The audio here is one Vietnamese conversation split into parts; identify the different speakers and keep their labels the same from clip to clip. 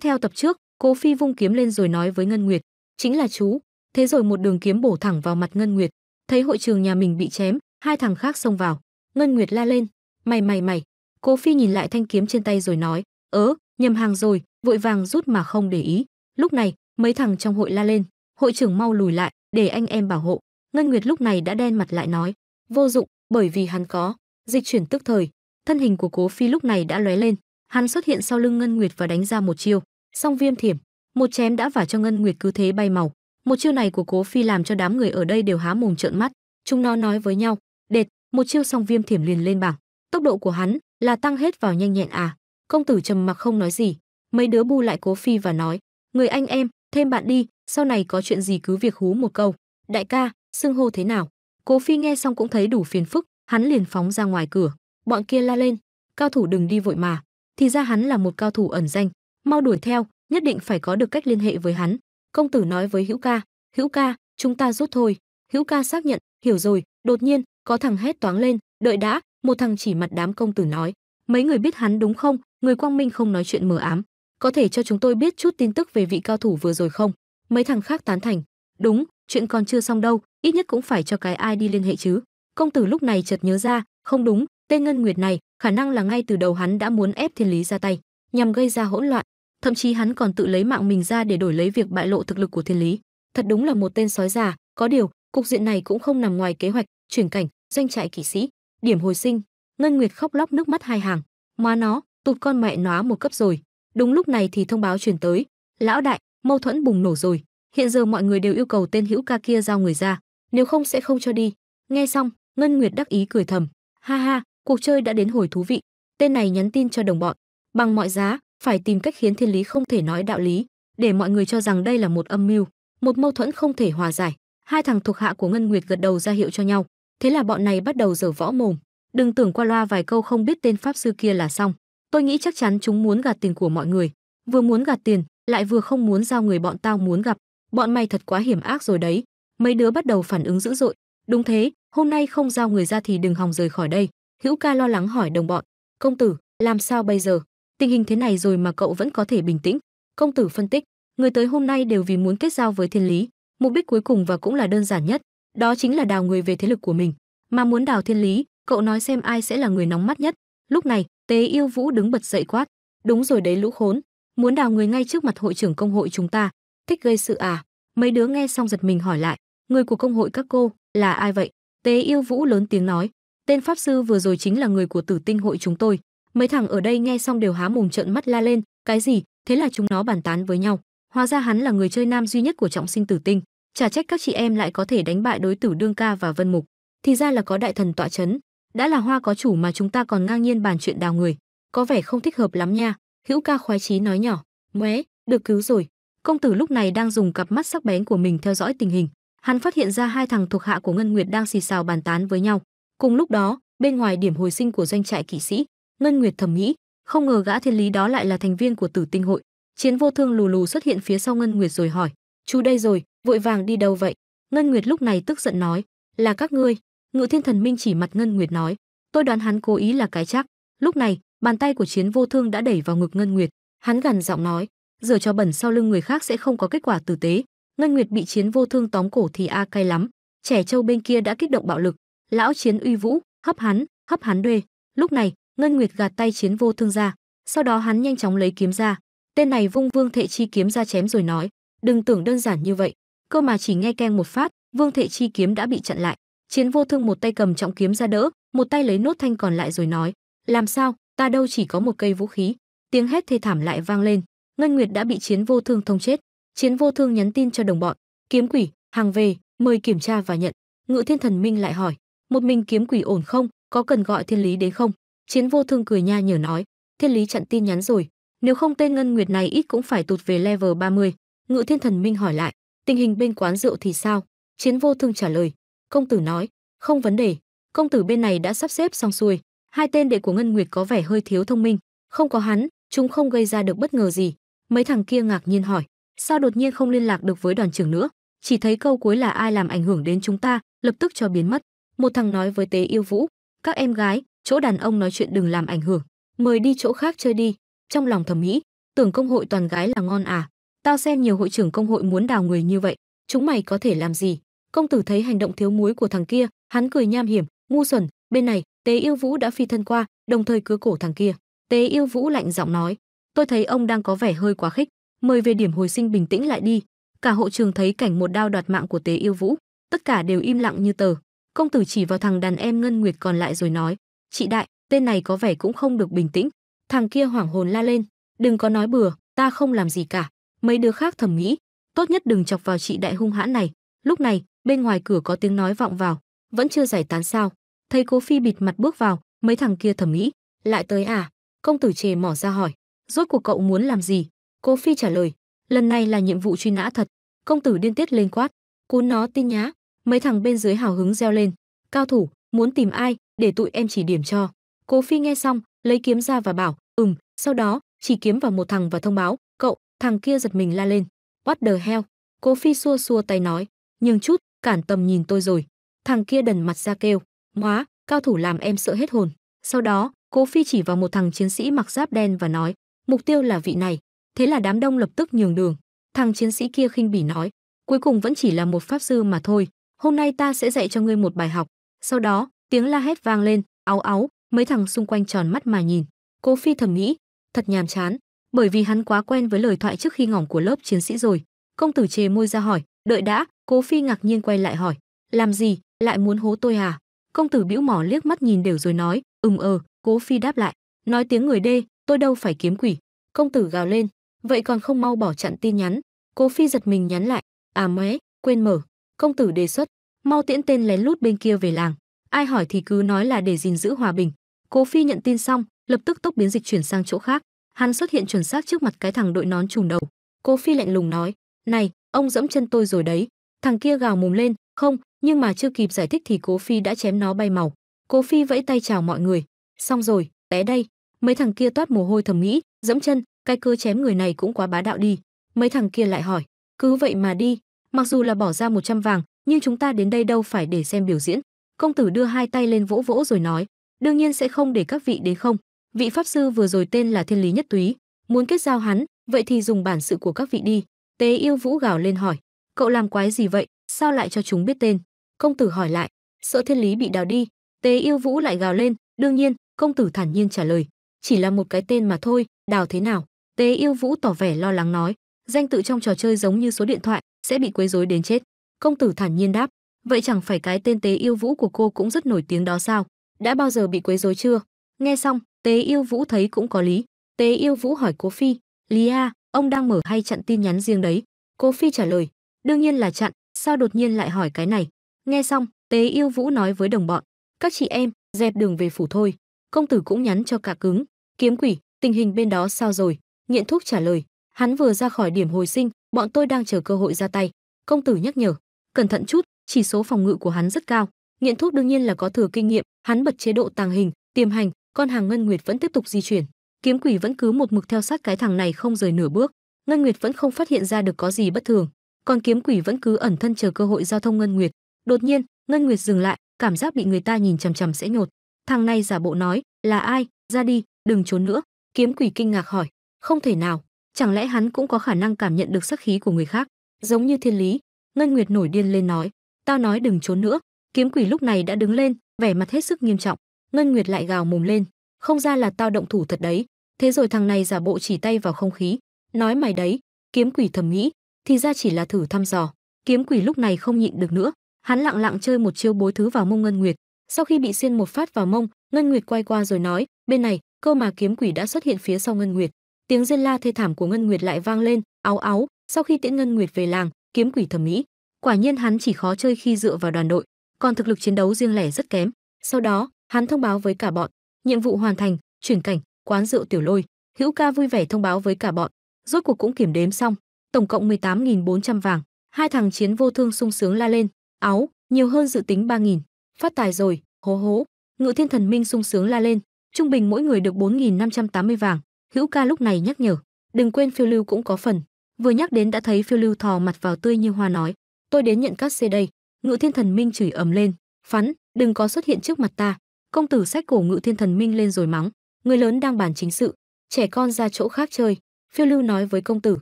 Speaker 1: Tiếp theo tập trước, cô Phi vung kiếm lên rồi nói với Ngân Nguyệt, chính là chú. Thế rồi một đường kiếm bổ thẳng vào mặt Ngân Nguyệt, thấy hội trường nhà mình bị chém, hai thằng khác xông vào. Ngân Nguyệt la lên, mày mày mày. Cô Phi nhìn lại thanh kiếm trên tay rồi nói, ớ, nhầm hàng rồi, vội vàng rút mà không để ý. Lúc này, mấy thằng trong hội la lên, hội trưởng mau lùi lại, để anh em bảo hộ. Ngân Nguyệt lúc này đã đen mặt lại nói, vô dụng, bởi vì hắn có dịch chuyển tức thời, thân hình của Cố Phi lúc này đã lóe lên, hắn xuất hiện sau lưng Ngân Nguyệt và đánh ra một chiêu. Song viêm thiểm, một chém đã vả cho Ngân Nguyệt cứ thế bay màu. Một chiêu này của Cố Phi làm cho đám người ở đây đều há mồm trợn mắt, chúng nó nói với nhau, "Đệt, một chiêu song viêm thiểm liền lên bảng." Tốc độ của hắn là tăng hết vào nhanh nhẹn à? Công tử trầm mặc không nói gì, mấy đứa bu lại Cố Phi và nói, "Người anh em, thêm bạn đi, sau này có chuyện gì cứ việc hú một câu." "Đại ca, xưng hô thế nào?" Cố Phi nghe xong cũng thấy đủ phiền phức, hắn liền phóng ra ngoài cửa. Bọn kia la lên, "Cao thủ đừng đi vội mà." Thì ra hắn là một cao thủ ẩn danh, mau đuổi theo nhất định phải có được cách liên hệ với hắn công tử nói với hữu ca hữu ca chúng ta rút thôi hữu ca xác nhận hiểu rồi đột nhiên có thằng hét toáng lên đợi đã một thằng chỉ mặt đám công tử nói mấy người biết hắn đúng không người quang minh không nói chuyện mờ ám có thể cho chúng tôi biết chút tin tức về vị cao thủ vừa rồi không mấy thằng khác tán thành đúng chuyện còn chưa xong đâu ít nhất cũng phải cho cái ai đi liên hệ chứ công tử lúc này chợt nhớ ra không đúng tên ngân nguyệt này khả năng là ngay từ đầu hắn đã muốn ép thiên lý ra tay nhằm gây ra hỗn loạn, thậm chí hắn còn tự lấy mạng mình ra để đổi lấy việc bại lộ thực lực của Thiên Lý. Thật đúng là một tên sói già, có điều, cục diện này cũng không nằm ngoài kế hoạch, chuyển cảnh, doanh trại kỵ sĩ, điểm hồi sinh, Ngân Nguyệt khóc lóc nước mắt hai hàng, má nó, tụt con mẹ nó một cấp rồi. Đúng lúc này thì thông báo truyền tới, lão đại, mâu thuẫn bùng nổ rồi, hiện giờ mọi người đều yêu cầu tên hữu ca kia giao người ra, nếu không sẽ không cho đi. Nghe xong, Ngân Nguyệt đắc ý cười thầm, ha ha, cuộc chơi đã đến hồi thú vị. Tên này nhắn tin cho đồng bọn, bằng mọi giá phải tìm cách khiến thiên lý không thể nói đạo lý để mọi người cho rằng đây là một âm mưu một mâu thuẫn không thể hòa giải hai thằng thuộc hạ của ngân nguyệt gật đầu ra hiệu cho nhau thế là bọn này bắt đầu dở võ mồm đừng tưởng qua loa vài câu không biết tên pháp sư kia là xong tôi nghĩ chắc chắn chúng muốn gạt tiền của mọi người vừa muốn gạt tiền lại vừa không muốn giao người bọn tao muốn gặp bọn mày thật quá hiểm ác rồi đấy mấy đứa bắt đầu phản ứng dữ dội đúng thế hôm nay không giao người ra thì đừng hòng rời khỏi đây hữu ca lo lắng hỏi đồng bọn công tử làm sao bây giờ tình hình thế này rồi mà cậu vẫn có thể bình tĩnh công tử phân tích người tới hôm nay đều vì muốn kết giao với thiên lý mục đích cuối cùng và cũng là đơn giản nhất đó chính là đào người về thế lực của mình mà muốn đào thiên lý cậu nói xem ai sẽ là người nóng mắt nhất lúc này tế yêu vũ đứng bật dậy quát đúng rồi đấy lũ khốn muốn đào người ngay trước mặt hội trưởng công hội chúng ta thích gây sự à mấy đứa nghe xong giật mình hỏi lại người của công hội các cô là ai vậy tế yêu vũ lớn tiếng nói tên pháp sư vừa rồi chính là người của tử tinh hội chúng tôi mấy thằng ở đây nghe xong đều há mồm trợn mắt la lên cái gì thế là chúng nó bàn tán với nhau hóa ra hắn là người chơi nam duy nhất của trọng sinh tử tinh chả trách các chị em lại có thể đánh bại đối tử đương ca và vân mục thì ra là có đại thần tọa chấn đã là hoa có chủ mà chúng ta còn ngang nhiên bàn chuyện đào người có vẻ không thích hợp lắm nha hữu ca khoái chí nói nhỏ mé được cứu rồi công tử lúc này đang dùng cặp mắt sắc bén của mình theo dõi tình hình hắn phát hiện ra hai thằng thuộc hạ của ngân nguyệt đang xì xào bàn tán với nhau cùng lúc đó bên ngoài điểm hồi sinh của doanh trại kỵ sĩ Ngân Nguyệt thầm nghĩ, không ngờ gã thiên lý đó lại là thành viên của Tử Tinh hội. Chiến vô thương lù lù xuất hiện phía sau Ngân Nguyệt rồi hỏi, "Chú đây rồi, vội vàng đi đâu vậy?" Ngân Nguyệt lúc này tức giận nói, "Là các ngươi." Ngự Thiên Thần Minh chỉ mặt Ngân Nguyệt nói, "Tôi đoán hắn cố ý là cái chắc." Lúc này, bàn tay của Chiến vô thương đã đẩy vào ngực Ngân Nguyệt, hắn gằn giọng nói, "Rửa cho bẩn sau lưng người khác sẽ không có kết quả tử tế." Ngân Nguyệt bị Chiến vô thương tóm cổ thì a cay lắm, trẻ trâu bên kia đã kích động bạo lực, lão Chiến uy vũ, hấp hắn, hấp hắn đuê. Lúc này, Ngân Nguyệt gạt tay chiến vô thương ra, sau đó hắn nhanh chóng lấy kiếm ra, tên này vung Vương Thệ Chi kiếm ra chém rồi nói, đừng tưởng đơn giản như vậy, cơ mà chỉ nghe keng một phát, Vương Thệ Chi kiếm đã bị chặn lại. Chiến vô thương một tay cầm trọng kiếm ra đỡ, một tay lấy nốt thanh còn lại rồi nói, làm sao, ta đâu chỉ có một cây vũ khí. Tiếng hét thê thảm lại vang lên, Ngân Nguyệt đã bị chiến vô thương thông chết. Chiến vô thương nhắn tin cho đồng bọn, kiếm quỷ, hàng về, mời kiểm tra và nhận. Ngự Thiên Thần Minh lại hỏi, một mình kiếm quỷ ổn không, có cần gọi thiên lý đến không? Chiến vô thương cười nha nhở nói, thiên lý chặn tin nhắn rồi, nếu không tên ngân nguyệt này ít cũng phải tụt về level 30. Ngự thiên thần minh hỏi lại, tình hình bên quán rượu thì sao? Chiến vô thương trả lời, công tử nói, không vấn đề, công tử bên này đã sắp xếp xong xuôi, hai tên đệ của ngân nguyệt có vẻ hơi thiếu thông minh, không có hắn, chúng không gây ra được bất ngờ gì. Mấy thằng kia ngạc nhiên hỏi, sao đột nhiên không liên lạc được với đoàn trưởng nữa? Chỉ thấy câu cuối là ai làm ảnh hưởng đến chúng ta, lập tức cho biến mất. Một thằng nói với Tế Yêu Vũ, các em gái, chỗ đàn ông nói chuyện đừng làm ảnh hưởng, mời đi chỗ khác chơi đi. Trong lòng thầm nghĩ, tưởng công hội toàn gái là ngon à? Tao xem nhiều hội trưởng công hội muốn đào người như vậy, chúng mày có thể làm gì? Công tử thấy hành động thiếu muối của thằng kia, hắn cười nham hiểm, ngu xuẩn, bên này, Tế Yêu Vũ đã phi thân qua, đồng thời cứa cổ thằng kia. Tế Yêu Vũ lạnh giọng nói, tôi thấy ông đang có vẻ hơi quá khích, mời về điểm hồi sinh bình tĩnh lại đi. Cả hộ trường thấy cảnh một đao đoạt mạng của Tế Yêu Vũ, tất cả đều im lặng như tờ. Công tử chỉ vào thằng đàn em Ngân Nguyệt còn lại rồi nói, Chị đại, tên này có vẻ cũng không được bình tĩnh. Thằng kia hoảng hồn la lên, đừng có nói bừa, ta không làm gì cả. Mấy đứa khác thầm nghĩ, tốt nhất đừng chọc vào chị đại hung hãn này. Lúc này, bên ngoài cửa có tiếng nói vọng vào, vẫn chưa giải tán sao? Thấy Cố Phi bịt mặt bước vào, mấy thằng kia thầm nghĩ, lại tới à? Công tử chề mỏ ra hỏi, rốt cuộc cậu muốn làm gì? Cố Phi trả lời, lần này là nhiệm vụ truy nã thật. Công tử điên tiết lên quát, cún nó tin nhá. Mấy thằng bên dưới hào hứng reo lên, cao thủ, muốn tìm ai, để tụi em chỉ điểm cho. Cố Phi nghe xong, lấy kiếm ra và bảo, ừm, sau đó, chỉ kiếm vào một thằng và thông báo, cậu, thằng kia giật mình la lên. What the hell? Cố Phi xua xua tay nói, nhưng chút, cản tầm nhìn tôi rồi. Thằng kia đần mặt ra kêu, "Móa, cao thủ làm em sợ hết hồn." Sau đó, Cố Phi chỉ vào một thằng chiến sĩ mặc giáp đen và nói, "Mục tiêu là vị này." Thế là đám đông lập tức nhường đường. Thằng chiến sĩ kia khinh bỉ nói, "Cuối cùng vẫn chỉ là một pháp sư mà thôi, hôm nay ta sẽ dạy cho ngươi một bài học." Sau đó, tiếng la hét vang lên áo áo, mấy thằng xung quanh tròn mắt mà nhìn cố phi thầm nghĩ thật nhàm chán bởi vì hắn quá quen với lời thoại trước khi ngỏng của lớp chiến sĩ rồi công tử chề môi ra hỏi đợi đã cố phi ngạc nhiên quay lại hỏi làm gì lại muốn hố tôi à công tử bĩu mỏ liếc mắt nhìn đều rồi nói ừm ờ cố phi đáp lại nói tiếng người đê tôi đâu phải kiếm quỷ công tử gào lên vậy còn không mau bỏ chặn tin nhắn cố phi giật mình nhắn lại à mé quên mở công tử đề xuất mau tiễn tên lén lút bên kia về làng ai hỏi thì cứ nói là để gìn giữ hòa bình cố phi nhận tin xong lập tức tốc biến dịch chuyển sang chỗ khác hắn xuất hiện chuẩn xác trước mặt cái thằng đội nón trùm đầu cố phi lạnh lùng nói này ông dẫm chân tôi rồi đấy thằng kia gào mồm lên không nhưng mà chưa kịp giải thích thì cố phi đã chém nó bay màu cố phi vẫy tay chào mọi người xong rồi té đây mấy thằng kia toát mồ hôi thầm nghĩ dẫm chân cái cơ chém người này cũng quá bá đạo đi mấy thằng kia lại hỏi cứ vậy mà đi mặc dù là bỏ ra 100 vàng nhưng chúng ta đến đây đâu phải để xem biểu diễn công tử đưa hai tay lên vỗ vỗ rồi nói đương nhiên sẽ không để các vị đến không vị pháp sư vừa rồi tên là thiên lý nhất túy muốn kết giao hắn vậy thì dùng bản sự của các vị đi tế yêu vũ gào lên hỏi cậu làm quái gì vậy sao lại cho chúng biết tên công tử hỏi lại sợ thiên lý bị đào đi tế yêu vũ lại gào lên đương nhiên công tử thản nhiên trả lời chỉ là một cái tên mà thôi đào thế nào tế yêu vũ tỏ vẻ lo lắng nói danh tự trong trò chơi giống như số điện thoại sẽ bị quấy rối đến chết công tử thản nhiên đáp vậy chẳng phải cái tên tế yêu vũ của cô cũng rất nổi tiếng đó sao đã bao giờ bị quấy rối chưa nghe xong tế yêu vũ thấy cũng có lý tế yêu vũ hỏi cố phi lý a ông đang mở hay chặn tin nhắn riêng đấy cố phi trả lời đương nhiên là chặn sao đột nhiên lại hỏi cái này nghe xong tế yêu vũ nói với đồng bọn các chị em dẹp đường về phủ thôi công tử cũng nhắn cho cả cứng kiếm quỷ tình hình bên đó sao rồi nghiện thuốc trả lời hắn vừa ra khỏi điểm hồi sinh bọn tôi đang chờ cơ hội ra tay công tử nhắc nhở cẩn thận chút chỉ số phòng ngự của hắn rất cao. Nghiện thuốc đương nhiên là có thừa kinh nghiệm, hắn bật chế độ tàng hình, tiềm hành, con hàng Ngân Nguyệt vẫn tiếp tục di chuyển. Kiếm quỷ vẫn cứ một mực theo sát cái thằng này không rời nửa bước. Ngân Nguyệt vẫn không phát hiện ra được có gì bất thường, còn kiếm quỷ vẫn cứ ẩn thân chờ cơ hội giao thông Ngân Nguyệt. Đột nhiên, Ngân Nguyệt dừng lại, cảm giác bị người ta nhìn chằm chằm sẽ nhột. Thằng này giả bộ nói, "Là ai? Ra đi, đừng trốn nữa." Kiếm quỷ kinh ngạc hỏi, "Không thể nào, chẳng lẽ hắn cũng có khả năng cảm nhận được sắc khí của người khác?" Giống như thiên lý, Ngân Nguyệt nổi điên lên nói, tao nói đừng trốn nữa kiếm quỷ lúc này đã đứng lên vẻ mặt hết sức nghiêm trọng ngân nguyệt lại gào mồm lên không ra là tao động thủ thật đấy thế rồi thằng này giả bộ chỉ tay vào không khí nói mày đấy kiếm quỷ thầm nghĩ thì ra chỉ là thử thăm dò kiếm quỷ lúc này không nhịn được nữa hắn lặng lặng chơi một chiêu bối thứ vào mông ngân nguyệt sau khi bị xiên một phát vào mông ngân nguyệt quay qua rồi nói bên này cơ mà kiếm quỷ đã xuất hiện phía sau ngân nguyệt tiếng rên la thê thảm của ngân nguyệt lại vang lên áo áo. sau khi tiễn ngân nguyệt về làng kiếm quỷ thẩm mỹ Quả nhiên hắn chỉ khó chơi khi dựa vào đoàn đội, còn thực lực chiến đấu riêng lẻ rất kém. Sau đó, hắn thông báo với cả bọn, nhiệm vụ hoàn thành, chuyển cảnh, quán rượu tiểu lôi. Hữu ca vui vẻ thông báo với cả bọn, rốt cuộc cũng kiểm đếm xong, tổng cộng 18.400 vàng. Hai thằng chiến vô thương sung sướng la lên, áo, nhiều hơn dự tính 3.000. Phát tài rồi, hố hố. Ngự thiên thần minh sung sướng la lên, trung bình mỗi người được 4.580 vàng. Hữu ca lúc này nhắc nhở, đừng quên phiêu lưu cũng có phần. Vừa nhắc đến đã thấy phiêu lưu thò mặt vào tươi như hoa nói, tôi đến nhận các xê đây ngự thiên thần minh chửi ầm lên phắn đừng có xuất hiện trước mặt ta công tử sách cổ ngự thiên thần minh lên rồi mắng người lớn đang bàn chính sự trẻ con ra chỗ khác chơi phiêu lưu nói với công tử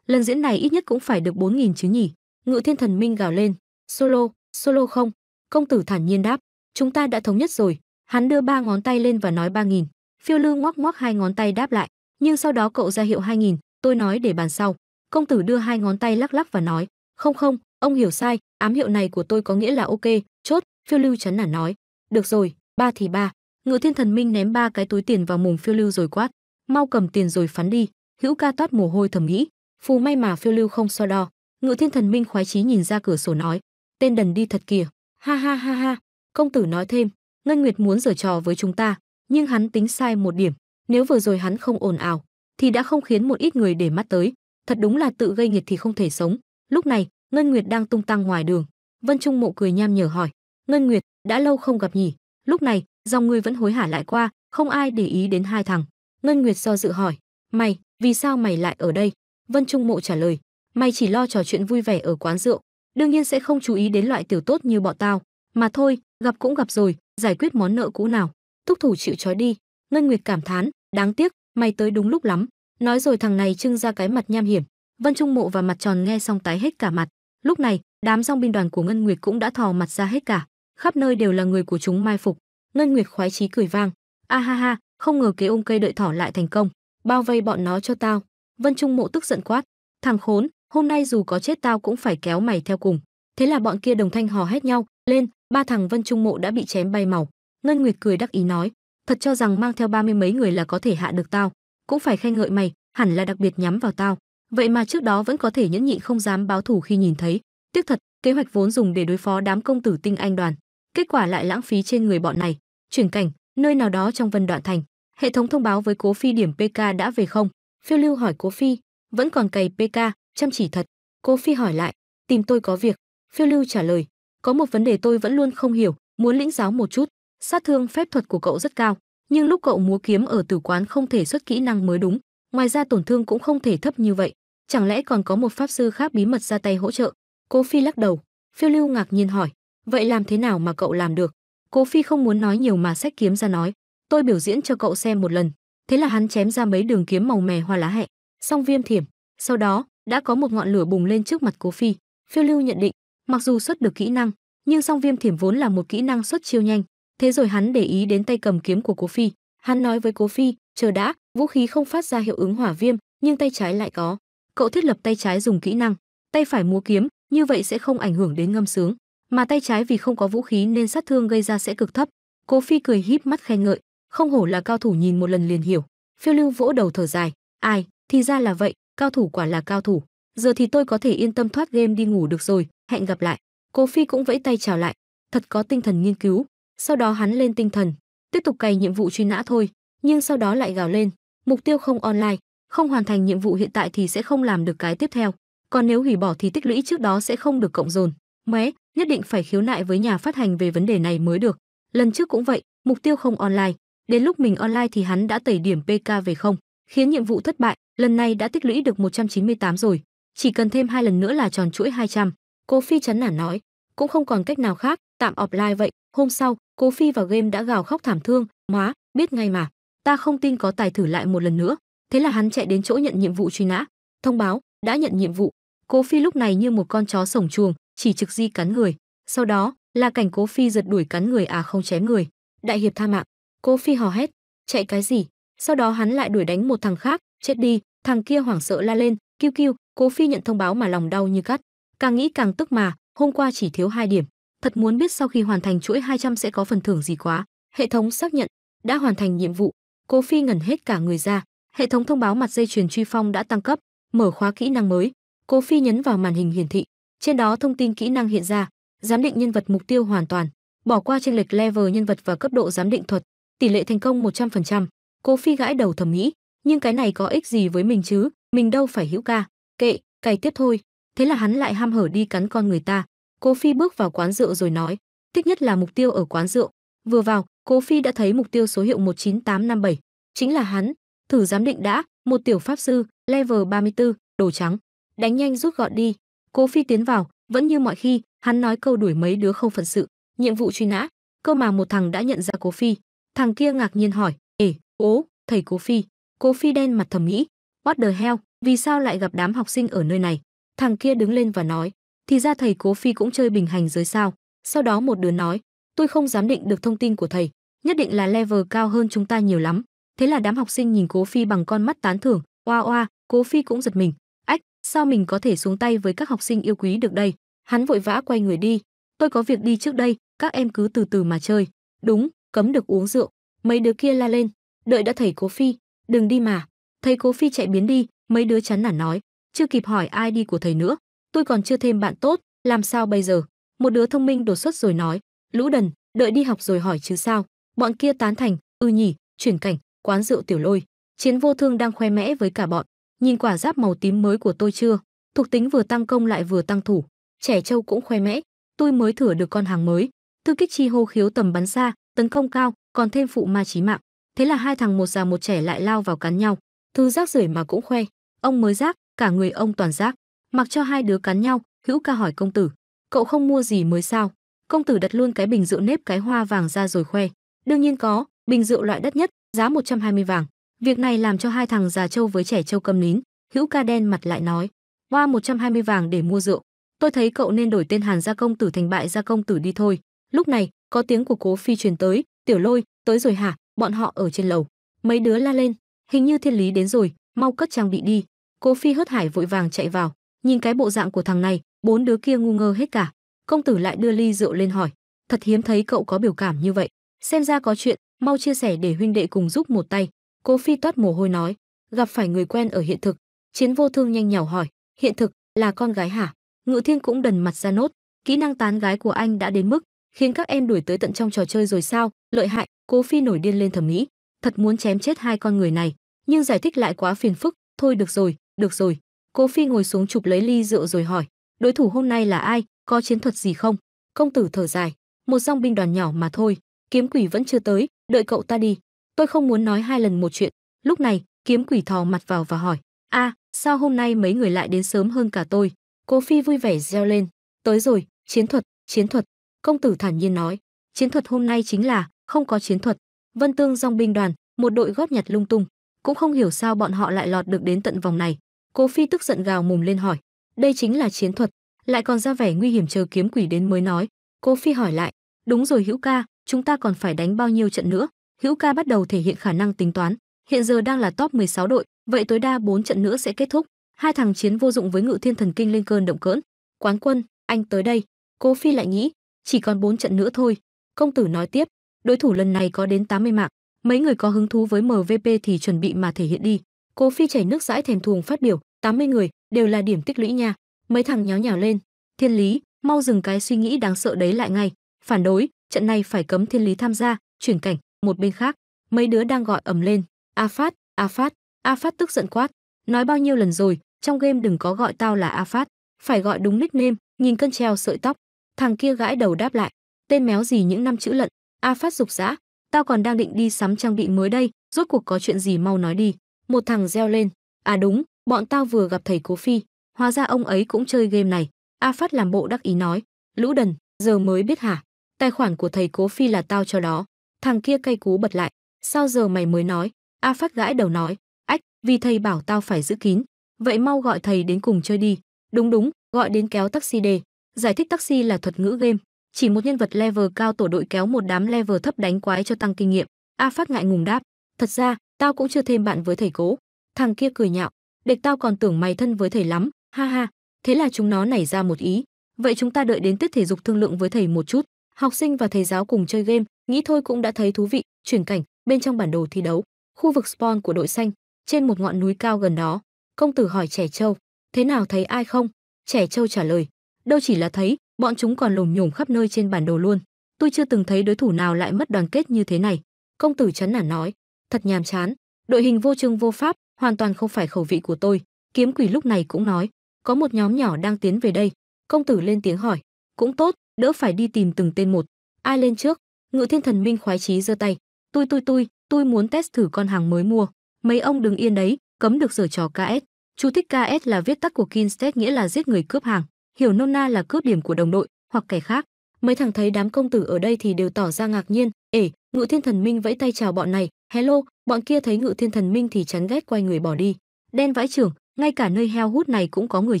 Speaker 1: lần diễn này ít nhất cũng phải được bốn nghìn chứ nhỉ ngự thiên thần minh gào lên solo solo không công tử thản nhiên đáp chúng ta đã thống nhất rồi hắn đưa ba ngón tay lên và nói ba nghìn phiêu lưu ngoắc ngoắc hai ngón tay đáp lại nhưng sau đó cậu ra hiệu hai nghìn tôi nói để bàn sau công tử đưa hai ngón tay lắc lắc và nói không không ông hiểu sai ám hiệu này của tôi có nghĩa là ok chốt phiêu lưu chán nản nói được rồi ba thì ba ngự thiên thần minh ném ba cái túi tiền vào mồm phiêu lưu rồi quát mau cầm tiền rồi phán đi hữu ca toát mồ hôi thầm nghĩ phù may mà phiêu lưu không so đo ngự thiên thần minh khoái chí nhìn ra cửa sổ nói tên đần đi thật kìa ha ha ha ha công tử nói thêm ngân nguyệt muốn giở trò với chúng ta nhưng hắn tính sai một điểm nếu vừa rồi hắn không ồn ào thì đã không khiến một ít người để mắt tới thật đúng là tự gây nghiệt thì không thể sống lúc này Ngân Nguyệt đang tung tăng ngoài đường. Vân Trung Mộ cười nham nhở hỏi, "Ngân Nguyệt, đã lâu không gặp nhỉ?" Lúc này, dòng người vẫn hối hả lại qua, không ai để ý đến hai thằng. Ngân Nguyệt do dự hỏi, "Mày, vì sao mày lại ở đây?" Vân Trung Mộ trả lời, "Mày chỉ lo trò chuyện vui vẻ ở quán rượu, đương nhiên sẽ không chú ý đến loại tiểu tốt như bọn tao, mà thôi, gặp cũng gặp rồi, giải quyết món nợ cũ nào." Thúc thủ chịu trói đi, Ngân Nguyệt cảm thán, "Đáng tiếc, mày tới đúng lúc lắm." Nói rồi thằng này trưng ra cái mặt nham hiểm. Vân Trung Mộ và mặt tròn nghe xong tái hết cả mặt. Lúc này, đám dòng binh đoàn của Ngân Nguyệt cũng đã thò mặt ra hết cả, khắp nơi đều là người của chúng mai phục. Ngân Nguyệt khoái chí cười vang, a ha ha, không ngờ kế ôm cây đợi thỏ lại thành công, bao vây bọn nó cho tao. Vân Trung Mộ tức giận quát, thằng khốn, hôm nay dù có chết tao cũng phải kéo mày theo cùng. Thế là bọn kia đồng thanh hò hét nhau, lên, ba thằng Vân Trung Mộ đã bị chém bay màu. Ngân Nguyệt cười đắc ý nói, thật cho rằng mang theo ba mươi mấy người là có thể hạ được tao, cũng phải khen ngợi mày, hẳn là đặc biệt nhắm vào tao vậy mà trước đó vẫn có thể nhẫn nhịn không dám báo thù khi nhìn thấy tiếc thật kế hoạch vốn dùng để đối phó đám công tử tinh anh đoàn kết quả lại lãng phí trên người bọn này chuyển cảnh nơi nào đó trong vân đoạn thành hệ thống thông báo với cố phi điểm pk đã về không phiêu lưu hỏi cố phi vẫn còn cày pk chăm chỉ thật cố phi hỏi lại tìm tôi có việc phiêu lưu trả lời có một vấn đề tôi vẫn luôn không hiểu muốn lĩnh giáo một chút sát thương phép thuật của cậu rất cao nhưng lúc cậu múa kiếm ở tử quán không thể xuất kỹ năng mới đúng ngoài ra tổn thương cũng không thể thấp như vậy chẳng lẽ còn có một pháp sư khác bí mật ra tay hỗ trợ cố phi lắc đầu phiêu lưu ngạc nhiên hỏi vậy làm thế nào mà cậu làm được cố phi không muốn nói nhiều mà sách kiếm ra nói tôi biểu diễn cho cậu xem một lần thế là hắn chém ra mấy đường kiếm màu mè hoa lá hẹ song viêm thiểm sau đó đã có một ngọn lửa bùng lên trước mặt cố phi phiêu lưu nhận định mặc dù xuất được kỹ năng nhưng song viêm thiểm vốn là một kỹ năng xuất chiêu nhanh thế rồi hắn để ý đến tay cầm kiếm của cố phi hắn nói với cố phi chờ đã vũ khí không phát ra hiệu ứng hỏa viêm nhưng tay trái lại có cậu thiết lập tay trái dùng kỹ năng tay phải múa kiếm như vậy sẽ không ảnh hưởng đến ngâm sướng mà tay trái vì không có vũ khí nên sát thương gây ra sẽ cực thấp cố phi cười híp mắt khen ngợi không hổ là cao thủ nhìn một lần liền hiểu phiêu lưu vỗ đầu thở dài ai thì ra là vậy cao thủ quả là cao thủ giờ thì tôi có thể yên tâm thoát game đi ngủ được rồi hẹn gặp lại cố phi cũng vẫy tay chào lại thật có tinh thần nghiên cứu sau đó hắn lên tinh thần tiếp tục cày nhiệm vụ truy nã thôi nhưng sau đó lại gào lên mục tiêu không online không hoàn thành nhiệm vụ hiện tại thì sẽ không làm được cái tiếp theo còn nếu hủy bỏ thì tích lũy trước đó sẽ không được cộng dồn mé nhất định phải khiếu nại với nhà phát hành về vấn đề này mới được lần trước cũng vậy mục tiêu không online đến lúc mình online thì hắn đã tẩy điểm pk về không khiến nhiệm vụ thất bại lần này đã tích lũy được 198 rồi chỉ cần thêm hai lần nữa là tròn chuỗi 200. Cô Phi chán nản nói, cũng không còn cách nào khác, tạm offline vậy. Hôm sau, Cô Phi vào game đã gào khóc thảm thương, Má, biết ngay mà, ta không tin có tài thử lại một lần nữa, thế là hắn chạy đến chỗ nhận nhiệm vụ truy nã thông báo đã nhận nhiệm vụ cố phi lúc này như một con chó sổng chuồng chỉ trực di cắn người sau đó là cảnh cố phi giật đuổi cắn người à không chém người đại hiệp tha mạng cố phi hò hét chạy cái gì sau đó hắn lại đuổi đánh một thằng khác chết đi thằng kia hoảng sợ la lên kêu kêu cố phi nhận thông báo mà lòng đau như cắt càng nghĩ càng tức mà hôm qua chỉ thiếu hai điểm thật muốn biết sau khi hoàn thành chuỗi 200 sẽ có phần thưởng gì quá hệ thống xác nhận đã hoàn thành nhiệm vụ cố phi ngẩn hết cả người ra Hệ thống thông báo mặt dây chuyền truy phong đã tăng cấp, mở khóa kỹ năng mới. Cố Phi nhấn vào màn hình hiển thị, trên đó thông tin kỹ năng hiện ra, giám định nhân vật mục tiêu hoàn toàn, bỏ qua chênh lệch level nhân vật và cấp độ giám định thuật, tỷ lệ thành công 100%. Cố Phi gãi đầu thẩm nghĩ, nhưng cái này có ích gì với mình chứ, mình đâu phải hữu ca, kệ, cày tiếp thôi. Thế là hắn lại ham hở đi cắn con người ta. Cố Phi bước vào quán rượu rồi nói, thích nhất là mục tiêu ở quán rượu. Vừa vào, Cố Phi đã thấy mục tiêu số hiệu 19857, chính là hắn, thử giám định đã, một tiểu pháp sư, level 34, đồ trắng. Đánh nhanh rút gọn đi. Cố Phi tiến vào, vẫn như mọi khi, hắn nói câu đuổi mấy đứa không phận sự, nhiệm vụ truy nã, cơ mà một thằng đã nhận ra Cố Phi. Thằng kia ngạc nhiên hỏi, "Ê, ố, thầy Cố Phi?" Cố Phi đen mặt thầm nghĩ, "What the hell, vì sao lại gặp đám học sinh ở nơi này?" Thằng kia đứng lên và nói, "Thì ra thầy Cố Phi cũng chơi bình hành giới sao?" Sau đó một đứa nói, "Tôi không dám định được thông tin của thầy, nhất định là level cao hơn chúng ta nhiều lắm." thế là đám học sinh nhìn cố phi bằng con mắt tán thưởng oa oa cố phi cũng giật mình ách sao mình có thể xuống tay với các học sinh yêu quý được đây hắn vội vã quay người đi tôi có việc đi trước đây các em cứ từ từ mà chơi đúng cấm được uống rượu mấy đứa kia la lên đợi đã thầy cố phi đừng đi mà thầy cố phi chạy biến đi mấy đứa chán nản nói chưa kịp hỏi ai đi của thầy nữa tôi còn chưa thêm bạn tốt làm sao bây giờ một đứa thông minh đột xuất rồi nói lũ đần đợi đi học rồi hỏi chứ sao bọn kia tán thành ư ừ nhỉ chuyển cảnh quán rượu tiểu lôi chiến vô thương đang khoe mẽ với cả bọn nhìn quả giáp màu tím mới của tôi chưa thuộc tính vừa tăng công lại vừa tăng thủ trẻ trâu cũng khoe mẽ tôi mới thửa được con hàng mới thư kích chi hô khiếu tầm bắn xa tấn công cao còn thêm phụ ma chí mạng thế là hai thằng một già một trẻ lại lao vào cắn nhau thư rác rưởi mà cũng khoe ông mới rác cả người ông toàn rác mặc cho hai đứa cắn nhau hữu ca hỏi công tử cậu không mua gì mới sao công tử đặt luôn cái bình rượu nếp cái hoa vàng ra rồi khoe đương nhiên có bình rượu loại đắt nhất giá 120 vàng. Việc này làm cho hai thằng già trâu với trẻ trâu câm nín, hữu ca đen mặt lại nói, hoa 120 vàng để mua rượu. Tôi thấy cậu nên đổi tên Hàn Gia Công Tử thành bại Gia Công Tử đi thôi. Lúc này, có tiếng của cố phi truyền tới, tiểu lôi, tới rồi hả, bọn họ ở trên lầu. Mấy đứa la lên, hình như thiên lý đến rồi, mau cất trang bị đi. Cố phi hớt hải vội vàng chạy vào, nhìn cái bộ dạng của thằng này, bốn đứa kia ngu ngơ hết cả. Công tử lại đưa ly rượu lên hỏi, thật hiếm thấy cậu có biểu cảm như vậy. Xem ra có chuyện, mau chia sẻ để huynh đệ cùng giúp một tay. Cố Phi toát mồ hôi nói, gặp phải người quen ở hiện thực, chiến vô thương nhanh nhào hỏi, hiện thực là con gái hả? Ngự Thiên cũng đần mặt ra nốt, kỹ năng tán gái của anh đã đến mức khiến các em đuổi tới tận trong trò chơi rồi sao? Lợi hại, Cố Phi nổi điên lên thẩm nghĩ, thật muốn chém chết hai con người này, nhưng giải thích lại quá phiền phức, thôi được rồi, được rồi. Cố Phi ngồi xuống chụp lấy ly rượu rồi hỏi, đối thủ hôm nay là ai, có chiến thuật gì không? Công tử thở dài, một dòng binh đoàn nhỏ mà thôi, kiếm quỷ vẫn chưa tới, đợi cậu ta đi tôi không muốn nói hai lần một chuyện lúc này kiếm quỷ thò mặt vào và hỏi a à, sao hôm nay mấy người lại đến sớm hơn cả tôi cố phi vui vẻ reo lên tới rồi chiến thuật chiến thuật công tử thản nhiên nói chiến thuật hôm nay chính là không có chiến thuật vân tương dòng binh đoàn một đội góp nhặt lung tung cũng không hiểu sao bọn họ lại lọt được đến tận vòng này cố phi tức giận gào mồm lên hỏi đây chính là chiến thuật lại còn ra vẻ nguy hiểm chờ kiếm quỷ đến mới nói cố phi hỏi lại đúng rồi hữu ca chúng ta còn phải đánh bao nhiêu trận nữa. Hữu Ca bắt đầu thể hiện khả năng tính toán, hiện giờ đang là top 16 đội, vậy tối đa 4 trận nữa sẽ kết thúc. Hai thằng chiến vô dụng với Ngự Thiên Thần Kinh lên cơn động cỡn. Quán quân, anh tới đây. Cố Phi lại nghĩ, chỉ còn 4 trận nữa thôi. Công tử nói tiếp, đối thủ lần này có đến 80 mạng, mấy người có hứng thú với MVP thì chuẩn bị mà thể hiện đi. Cố Phi chảy nước dãi thèm thuồng phát biểu, 80 người đều là điểm tích lũy nha. Mấy thằng nháo nhào lên, Thiên Lý, mau dừng cái suy nghĩ đáng sợ đấy lại ngay, phản đối, trận này phải cấm thiên lý tham gia chuyển cảnh một bên khác mấy đứa đang gọi ầm lên a phát a phát a phát tức giận quát nói bao nhiêu lần rồi trong game đừng có gọi tao là a phát phải gọi đúng nickname nhìn cân treo sợi tóc thằng kia gãi đầu đáp lại tên méo gì những năm chữ lận a phát dục dã tao còn đang định đi sắm trang bị mới đây rốt cuộc có chuyện gì mau nói đi một thằng reo lên à đúng bọn tao vừa gặp thầy cố phi hóa ra ông ấy cũng chơi game này a phát làm bộ đắc ý nói lũ đần giờ mới biết hả tài khoản của thầy cố phi là tao cho đó thằng kia cay cú bật lại sao giờ mày mới nói a phát gãi đầu nói ách vì thầy bảo tao phải giữ kín vậy mau gọi thầy đến cùng chơi đi đúng đúng gọi đến kéo taxi đề giải thích taxi là thuật ngữ game chỉ một nhân vật level cao tổ đội kéo một đám level thấp đánh quái cho tăng kinh nghiệm a phát ngại ngùng đáp thật ra tao cũng chưa thêm bạn với thầy cố thằng kia cười nhạo địch tao còn tưởng mày thân với thầy lắm ha ha thế là chúng nó nảy ra một ý vậy chúng ta đợi đến tiết thể dục thương lượng với thầy một chút học sinh và thầy giáo cùng chơi game nghĩ thôi cũng đã thấy thú vị chuyển cảnh bên trong bản đồ thi đấu khu vực spawn của đội xanh trên một ngọn núi cao gần đó công tử hỏi trẻ trâu thế nào thấy ai không trẻ trâu trả lời đâu chỉ là thấy bọn chúng còn lồm nhổm khắp nơi trên bản đồ luôn tôi chưa từng thấy đối thủ nào lại mất đoàn kết như thế này công tử chán nản nói thật nhàm chán đội hình vô chương vô pháp hoàn toàn không phải khẩu vị của tôi kiếm quỷ lúc này cũng nói có một nhóm nhỏ đang tiến về đây công tử lên tiếng hỏi cũng tốt đỡ phải đi tìm từng tên một ai lên trước ngự thiên thần minh khoái chí giơ tay tôi tôi tôi tôi muốn test thử con hàng mới mua mấy ông đừng yên đấy cấm được giở trò ks chú thích ks là viết tắt của kinstet nghĩa là giết người cướp hàng hiểu nôm na là cướp điểm của đồng đội hoặc kẻ khác mấy thằng thấy đám công tử ở đây thì đều tỏ ra ngạc nhiên ể ngự thiên thần minh vẫy tay chào bọn này hello bọn kia thấy ngự thiên thần minh thì chán ghét quay người bỏ đi đen vãi trưởng ngay cả nơi heo hút này cũng có người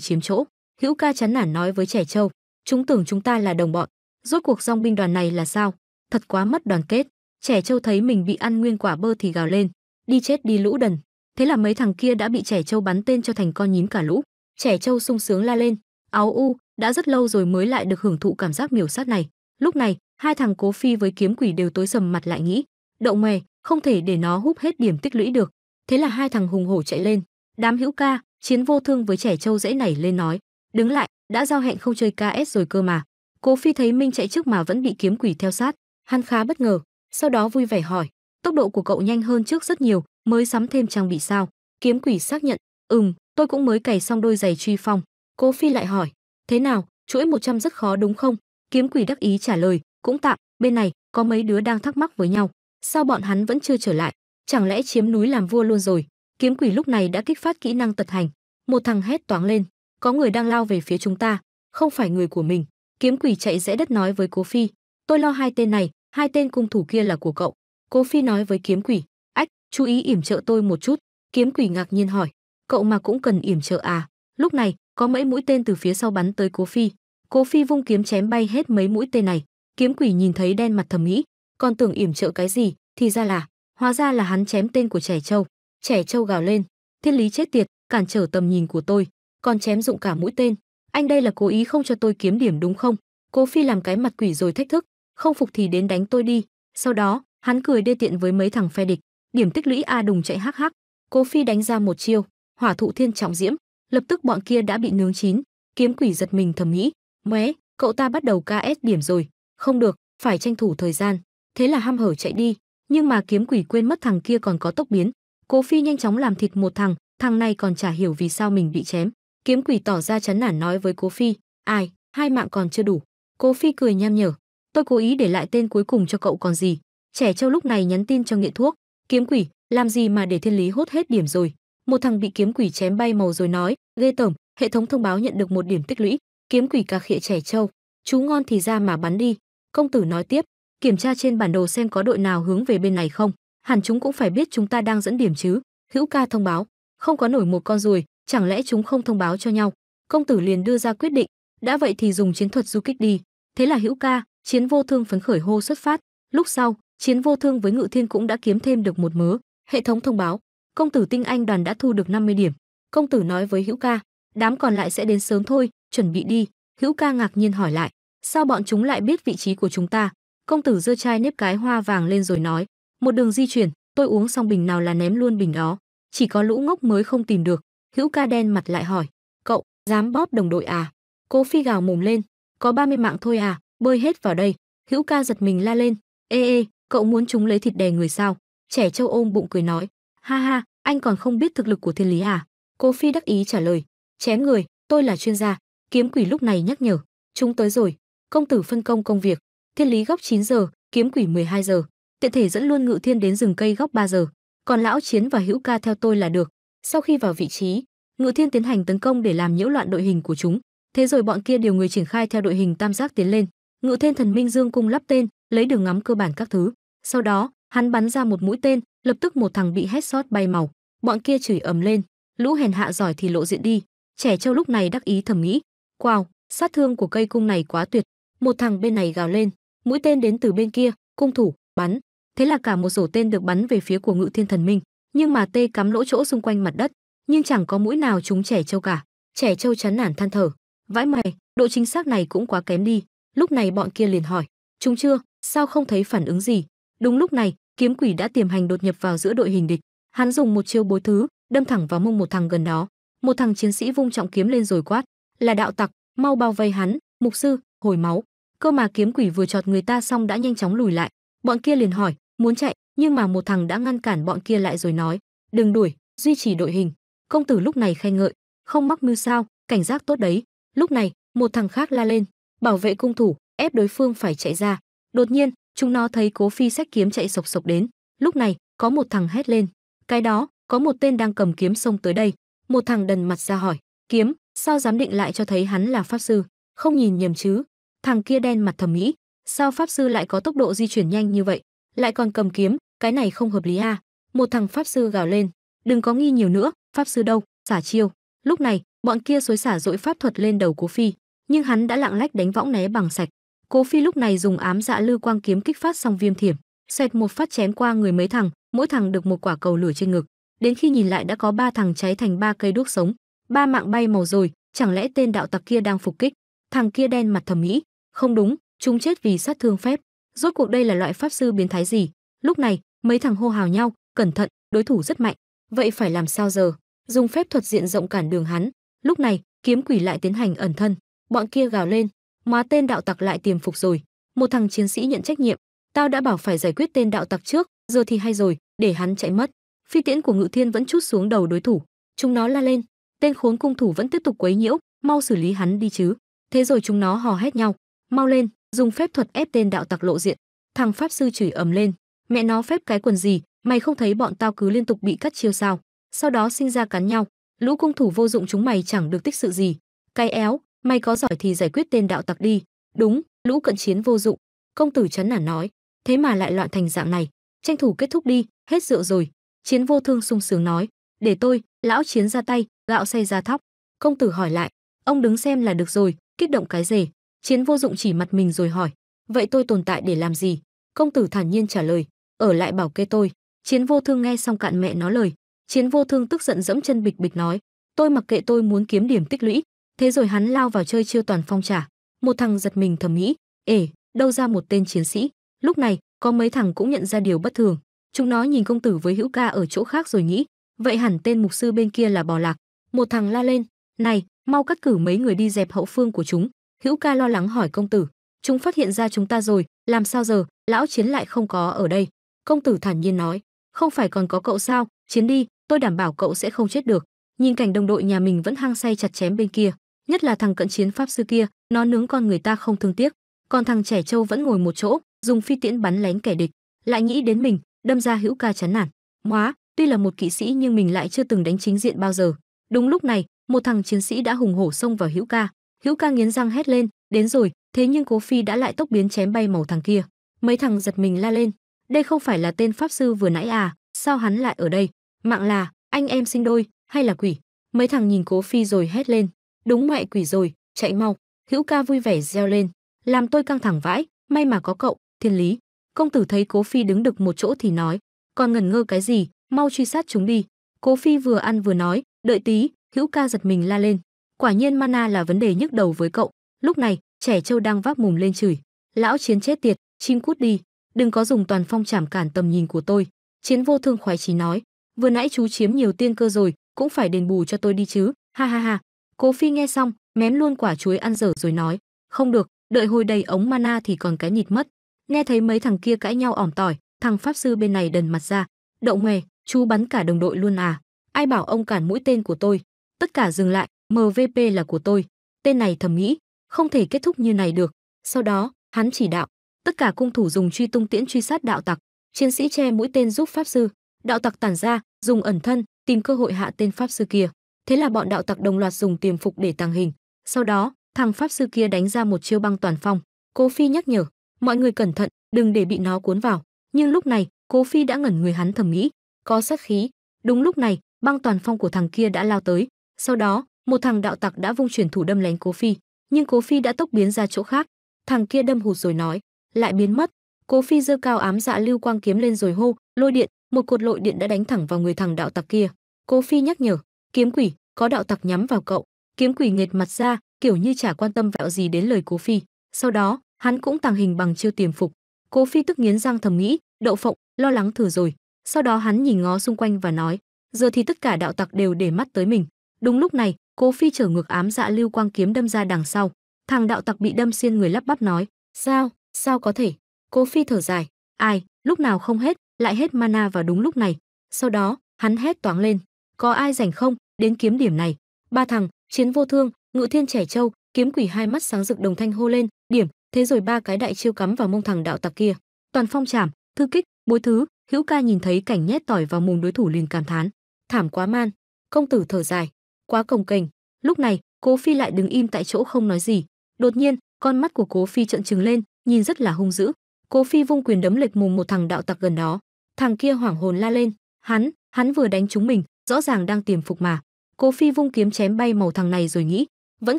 Speaker 1: chiếm chỗ hữu ca chán nản nói với trẻ trâu Chúng tưởng chúng ta là đồng bọn, rốt cuộc dòng binh đoàn này là sao? Thật quá mất đoàn kết. Trẻ trâu thấy mình bị ăn nguyên quả bơ thì gào lên, đi chết đi lũ đần. Thế là mấy thằng kia đã bị trẻ trâu bắn tên cho thành con nhím cả lũ. Trẻ trâu sung sướng la lên, áo u, đã rất lâu rồi mới lại được hưởng thụ cảm giác miểu sát này. Lúc này, hai thằng Cố Phi với kiếm quỷ đều tối sầm mặt lại nghĩ, đậu mè, không thể để nó húp hết điểm tích lũy được. Thế là hai thằng hùng hổ chạy lên. Đám hữu ca, chiến vô thương với trẻ trâu dễ nảy lên nói, đứng lại, đã giao hẹn không chơi ks rồi cơ mà cố phi thấy minh chạy trước mà vẫn bị kiếm quỷ theo sát hắn khá bất ngờ sau đó vui vẻ hỏi tốc độ của cậu nhanh hơn trước rất nhiều mới sắm thêm trang bị sao kiếm quỷ xác nhận ừm tôi cũng mới cày xong đôi giày truy phong cố phi lại hỏi thế nào chuỗi 100 rất khó đúng không kiếm quỷ đắc ý trả lời cũng tạm bên này có mấy đứa đang thắc mắc với nhau sao bọn hắn vẫn chưa trở lại chẳng lẽ chiếm núi làm vua luôn rồi kiếm quỷ lúc này đã kích phát kỹ năng tật hành một thằng hét toáng lên có người đang lao về phía chúng ta không phải người của mình kiếm quỷ chạy rẽ đất nói với cố phi tôi lo hai tên này hai tên cung thủ kia là của cậu cố phi nói với kiếm quỷ ách chú ý yểm trợ tôi một chút kiếm quỷ ngạc nhiên hỏi cậu mà cũng cần yểm trợ à lúc này có mấy mũi tên từ phía sau bắn tới cố phi cố phi vung kiếm chém bay hết mấy mũi tên này kiếm quỷ nhìn thấy đen mặt thầm nghĩ còn tưởng yểm trợ cái gì thì ra là hóa ra là hắn chém tên của trẻ trâu trẻ trâu gào lên thiên lý chết tiệt cản trở tầm nhìn của tôi còn chém dụng cả mũi tên. Anh đây là cố ý không cho tôi kiếm điểm đúng không? Cố Phi làm cái mặt quỷ rồi thách thức, không phục thì đến đánh tôi đi. Sau đó, hắn cười đê tiện với mấy thằng phe địch, điểm tích lũy a đùng chạy hắc hắc. Cố Phi đánh ra một chiêu, hỏa thụ thiên trọng diễm, lập tức bọn kia đã bị nướng chín. Kiếm quỷ giật mình thầm nghĩ, mé, cậu ta bắt đầu KS điểm rồi, không được, phải tranh thủ thời gian. Thế là ham hở chạy đi, nhưng mà kiếm quỷ quên mất thằng kia còn có tốc biến. Cố Phi nhanh chóng làm thịt một thằng, thằng này còn chả hiểu vì sao mình bị chém. Kiếm quỷ tỏ ra chán nản nói với Cố Phi, ai, hai mạng còn chưa đủ. Cố Phi cười nham nhở, tôi cố ý để lại tên cuối cùng cho cậu còn gì. Trẻ Châu lúc này nhắn tin cho nghệ thuốc, kiếm quỷ, làm gì mà để thiên lý hốt hết điểm rồi. Một thằng bị kiếm quỷ chém bay màu rồi nói, ghê tởm, hệ thống thông báo nhận được một điểm tích lũy, kiếm quỷ cà khịa Trẻ Châu. Chú ngon thì ra mà bắn đi. Công tử nói tiếp, kiểm tra trên bản đồ xem có đội nào hướng về bên này không. Hẳn chúng cũng phải biết chúng ta đang dẫn điểm chứ. Hữu ca thông báo, không có nổi một con ruồi, chẳng lẽ chúng không thông báo cho nhau? Công tử liền đưa ra quyết định, đã vậy thì dùng chiến thuật du kích đi. Thế là Hữu Ca, Chiến Vô Thương phấn khởi hô xuất phát, lúc sau, Chiến Vô Thương với Ngự Thiên cũng đã kiếm thêm được một mớ. Hệ thống thông báo, công tử tinh anh đoàn đã thu được 50 điểm. Công tử nói với Hữu Ca, đám còn lại sẽ đến sớm thôi, chuẩn bị đi. Hữu Ca ngạc nhiên hỏi lại, sao bọn chúng lại biết vị trí của chúng ta? Công tử giơ chai nếp cái hoa vàng lên rồi nói, một đường di chuyển, tôi uống xong bình nào là ném luôn bình đó, chỉ có lũ ngốc mới không tìm được. Hữu ca đen mặt lại hỏi, cậu, dám bóp đồng đội à? Cố phi gào mồm lên, có 30 mạng thôi à, bơi hết vào đây. Hữu ca giật mình la lên, ê ê, cậu muốn chúng lấy thịt đè người sao? Trẻ châu ôm bụng cười nói, ha ha, anh còn không biết thực lực của thiên lý à? Cố phi đắc ý trả lời, chém người, tôi là chuyên gia. Kiếm quỷ lúc này nhắc nhở, chúng tới rồi, công tử phân công công việc. Thiên lý góc 9 giờ, kiếm quỷ 12 giờ, tiện thể dẫn luôn ngự thiên đến rừng cây góc 3 giờ còn lão chiến và hữu ca theo tôi là được sau khi vào vị trí, Ngự Thiên tiến hành tấn công để làm nhiễu loạn đội hình của chúng. Thế rồi bọn kia điều người triển khai theo đội hình tam giác tiến lên. Ngự Thiên Thần Minh Dương cung lắp tên, lấy đường ngắm cơ bản các thứ. Sau đó, hắn bắn ra một mũi tên, lập tức một thằng bị hét sót bay màu. Bọn kia chửi ầm lên, lũ hèn hạ giỏi thì lộ diện đi. Trẻ trâu lúc này đắc ý thầm nghĩ, wow, sát thương của cây cung này quá tuyệt. Một thằng bên này gào lên, mũi tên đến từ bên kia, cung thủ, bắn. Thế là cả một rổ tên được bắn về phía của Ngự Thiên Thần Minh nhưng mà tê cắm lỗ chỗ xung quanh mặt đất nhưng chẳng có mũi nào chúng trẻ trâu cả trẻ trâu chán nản than thở vãi mày độ chính xác này cũng quá kém đi lúc này bọn kia liền hỏi chúng chưa sao không thấy phản ứng gì đúng lúc này kiếm quỷ đã tiềm hành đột nhập vào giữa đội hình địch hắn dùng một chiêu bối thứ đâm thẳng vào mông một thằng gần đó một thằng chiến sĩ vung trọng kiếm lên rồi quát là đạo tặc mau bao vây hắn mục sư hồi máu cơ mà kiếm quỷ vừa chọt người ta xong đã nhanh chóng lùi lại bọn kia liền hỏi muốn chạy nhưng mà một thằng đã ngăn cản bọn kia lại rồi nói, "Đừng đuổi, duy trì đội hình." Công tử lúc này khen ngợi, "Không mắc mưu sao, cảnh giác tốt đấy." Lúc này, một thằng khác la lên, "Bảo vệ cung thủ, ép đối phương phải chạy ra." Đột nhiên, chúng nó thấy Cố Phi sách kiếm chạy sộc sộc đến, lúc này, có một thằng hét lên, "Cái đó, có một tên đang cầm kiếm xông tới đây." Một thằng đần mặt ra hỏi, "Kiếm, sao dám định lại cho thấy hắn là pháp sư, không nhìn nhầm chứ?" Thằng kia đen mặt thầm nghĩ, sao pháp sư lại có tốc độ di chuyển nhanh như vậy, lại còn cầm kiếm, cái này không hợp lý a à? một thằng pháp sư gào lên đừng có nghi nhiều nữa pháp sư đâu xả chiêu lúc này bọn kia xối xả dội pháp thuật lên đầu cố phi nhưng hắn đã lạng lách đánh võng né bằng sạch cố phi lúc này dùng ám dạ lư quang kiếm kích phát xong viêm thiểm xoẹt một phát chém qua người mấy thằng mỗi thằng được một quả cầu lửa trên ngực đến khi nhìn lại đã có ba thằng cháy thành ba cây đuốc sống ba mạng bay màu rồi chẳng lẽ tên đạo tặc kia đang phục kích thằng kia đen mặt thẩm mỹ, không đúng chúng chết vì sát thương phép rốt cuộc đây là loại pháp sư biến thái gì lúc này mấy thằng hô hào nhau cẩn thận đối thủ rất mạnh vậy phải làm sao giờ dùng phép thuật diện rộng cản đường hắn lúc này kiếm quỷ lại tiến hành ẩn thân bọn kia gào lên mà tên đạo tặc lại tiềm phục rồi một thằng chiến sĩ nhận trách nhiệm tao đã bảo phải giải quyết tên đạo tặc trước giờ thì hay rồi để hắn chạy mất phi tiễn của ngự thiên vẫn chút xuống đầu đối thủ chúng nó la lên tên khốn cung thủ vẫn tiếp tục quấy nhiễu mau xử lý hắn đi chứ thế rồi chúng nó hò hét nhau mau lên dùng phép thuật ép tên đạo tặc lộ diện thằng pháp sư chửi ầm lên mẹ nó phép cái quần gì mày không thấy bọn tao cứ liên tục bị cắt chiêu sao sau đó sinh ra cắn nhau lũ cung thủ vô dụng chúng mày chẳng được tích sự gì cái éo mày có giỏi thì giải quyết tên đạo tặc đi đúng lũ cận chiến vô dụng công tử chán nản nói thế mà lại loạn thành dạng này tranh thủ kết thúc đi hết rượu rồi chiến vô thương sung sướng nói để tôi lão chiến ra tay gạo say ra thóc công tử hỏi lại ông đứng xem là được rồi kích động cái gì chiến vô dụng chỉ mặt mình rồi hỏi vậy tôi tồn tại để làm gì công tử thản nhiên trả lời ở lại bảo kê tôi. Chiến vô thương nghe xong cạn mẹ nó lời. Chiến vô thương tức giận dẫm chân bịch bịch nói, tôi mặc kệ tôi muốn kiếm điểm tích lũy. Thế rồi hắn lao vào chơi chiêu toàn phong trả. Một thằng giật mình thầm nghĩ, ể, đâu ra một tên chiến sĩ. Lúc này, có mấy thằng cũng nhận ra điều bất thường. Chúng nó nhìn công tử với hữu ca ở chỗ khác rồi nghĩ, vậy hẳn tên mục sư bên kia là bò lạc. Một thằng la lên, này, mau cắt cử mấy người đi dẹp hậu phương của chúng. Hữu ca lo lắng hỏi công tử, chúng phát hiện ra chúng ta rồi, làm sao giờ, lão chiến lại không có ở đây. Công tử thản nhiên nói, không phải còn có cậu sao, chiến đi, tôi đảm bảo cậu sẽ không chết được. Nhìn cảnh đồng đội nhà mình vẫn hăng say chặt chém bên kia, nhất là thằng cận chiến pháp sư kia, nó nướng con người ta không thương tiếc, còn thằng trẻ trâu vẫn ngồi một chỗ, dùng phi tiễn bắn lén kẻ địch, lại nghĩ đến mình, đâm ra hữu ca chán nản. Hóa, tuy là một kỵ sĩ nhưng mình lại chưa từng đánh chính diện bao giờ. Đúng lúc này, một thằng chiến sĩ đã hùng hổ xông vào hữu ca. Hữu ca nghiến răng hét lên, đến rồi, thế nhưng Cố Phi đã lại tốc biến chém bay màu thằng kia. Mấy thằng giật mình la lên, đây không phải là tên pháp sư vừa nãy à, sao hắn lại ở đây? Mạng là, anh em sinh đôi, hay là quỷ? Mấy thằng nhìn Cố Phi rồi hét lên. Đúng mẹ quỷ rồi, chạy mau. Hữu ca vui vẻ reo lên. Làm tôi căng thẳng vãi, may mà có cậu, thiên lý. Công tử thấy Cố Phi đứng được một chỗ thì nói. Còn ngẩn ngơ cái gì, mau truy sát chúng đi. Cố Phi vừa ăn vừa nói, đợi tí, hữu ca giật mình la lên. Quả nhiên mana là vấn đề nhức đầu với cậu. Lúc này, trẻ trâu đang vác mồm lên chửi. Lão chiến chết tiệt, chim cút đi đừng có dùng toàn phong chảm cản tầm nhìn của tôi chiến vô thương khoái chí nói vừa nãy chú chiếm nhiều tiên cơ rồi cũng phải đền bù cho tôi đi chứ ha ha ha cố phi nghe xong mém luôn quả chuối ăn dở rồi nói không được đợi hồi đầy ống mana thì còn cái nhịt mất nghe thấy mấy thằng kia cãi nhau ỏm tỏi thằng pháp sư bên này đần mặt ra đậu nghề chú bắn cả đồng đội luôn à ai bảo ông cản mũi tên của tôi tất cả dừng lại mvp là của tôi tên này thầm nghĩ không thể kết thúc như này được sau đó hắn chỉ đạo tất cả cung thủ dùng truy tung tiễn truy sát đạo tặc chiến sĩ che mũi tên giúp pháp sư đạo tặc tản ra dùng ẩn thân tìm cơ hội hạ tên pháp sư kia thế là bọn đạo tặc đồng loạt dùng tiềm phục để tàng hình sau đó thằng pháp sư kia đánh ra một chiêu băng toàn phong cố phi nhắc nhở mọi người cẩn thận đừng để bị nó cuốn vào nhưng lúc này cố phi đã ngẩn người hắn thầm nghĩ có sát khí đúng lúc này băng toàn phong của thằng kia đã lao tới sau đó một thằng đạo tặc đã vung chuyển thủ đâm lén cố phi nhưng cố phi đã tốc biến ra chỗ khác thằng kia đâm hụt rồi nói lại biến mất cố phi giơ cao ám dạ lưu quang kiếm lên rồi hô lôi điện một cột lội điện đã đánh thẳng vào người thằng đạo tặc kia cố phi nhắc nhở kiếm quỷ có đạo tặc nhắm vào cậu kiếm quỷ nghệt mặt ra kiểu như chả quan tâm vẹo gì đến lời cố phi sau đó hắn cũng tàng hình bằng chiêu tiềm phục cố phi tức nghiến răng thầm nghĩ đậu phộng lo lắng thử rồi sau đó hắn nhìn ngó xung quanh và nói giờ thì tất cả đạo tặc đều để mắt tới mình đúng lúc này cố phi trở ngược ám dạ lưu quang kiếm đâm ra đằng sau thằng đạo tặc bị đâm xiên người lắp bắp nói sao sao có thể cố phi thở dài ai lúc nào không hết lại hết mana vào đúng lúc này sau đó hắn hét toáng lên có ai rảnh không đến kiếm điểm này ba thằng chiến vô thương ngự thiên trẻ châu kiếm quỷ hai mắt sáng rực đồng thanh hô lên điểm thế rồi ba cái đại chiêu cắm vào mông thằng đạo tặc kia toàn phong chảm thư kích bối thứ hữu ca nhìn thấy cảnh nhét tỏi vào mồm đối thủ liền cảm thán thảm quá man công tử thở dài quá công kềnh lúc này cố phi lại đứng im tại chỗ không nói gì đột nhiên con mắt của cố phi trợn trừng lên nhìn rất là hung dữ. Cố Phi vung quyền đấm lệch mùng một thằng đạo tặc gần đó. Thằng kia hoảng hồn la lên, hắn, hắn vừa đánh chúng mình, rõ ràng đang tiềm phục mà. Cố Phi vung kiếm chém bay màu thằng này rồi nghĩ, vẫn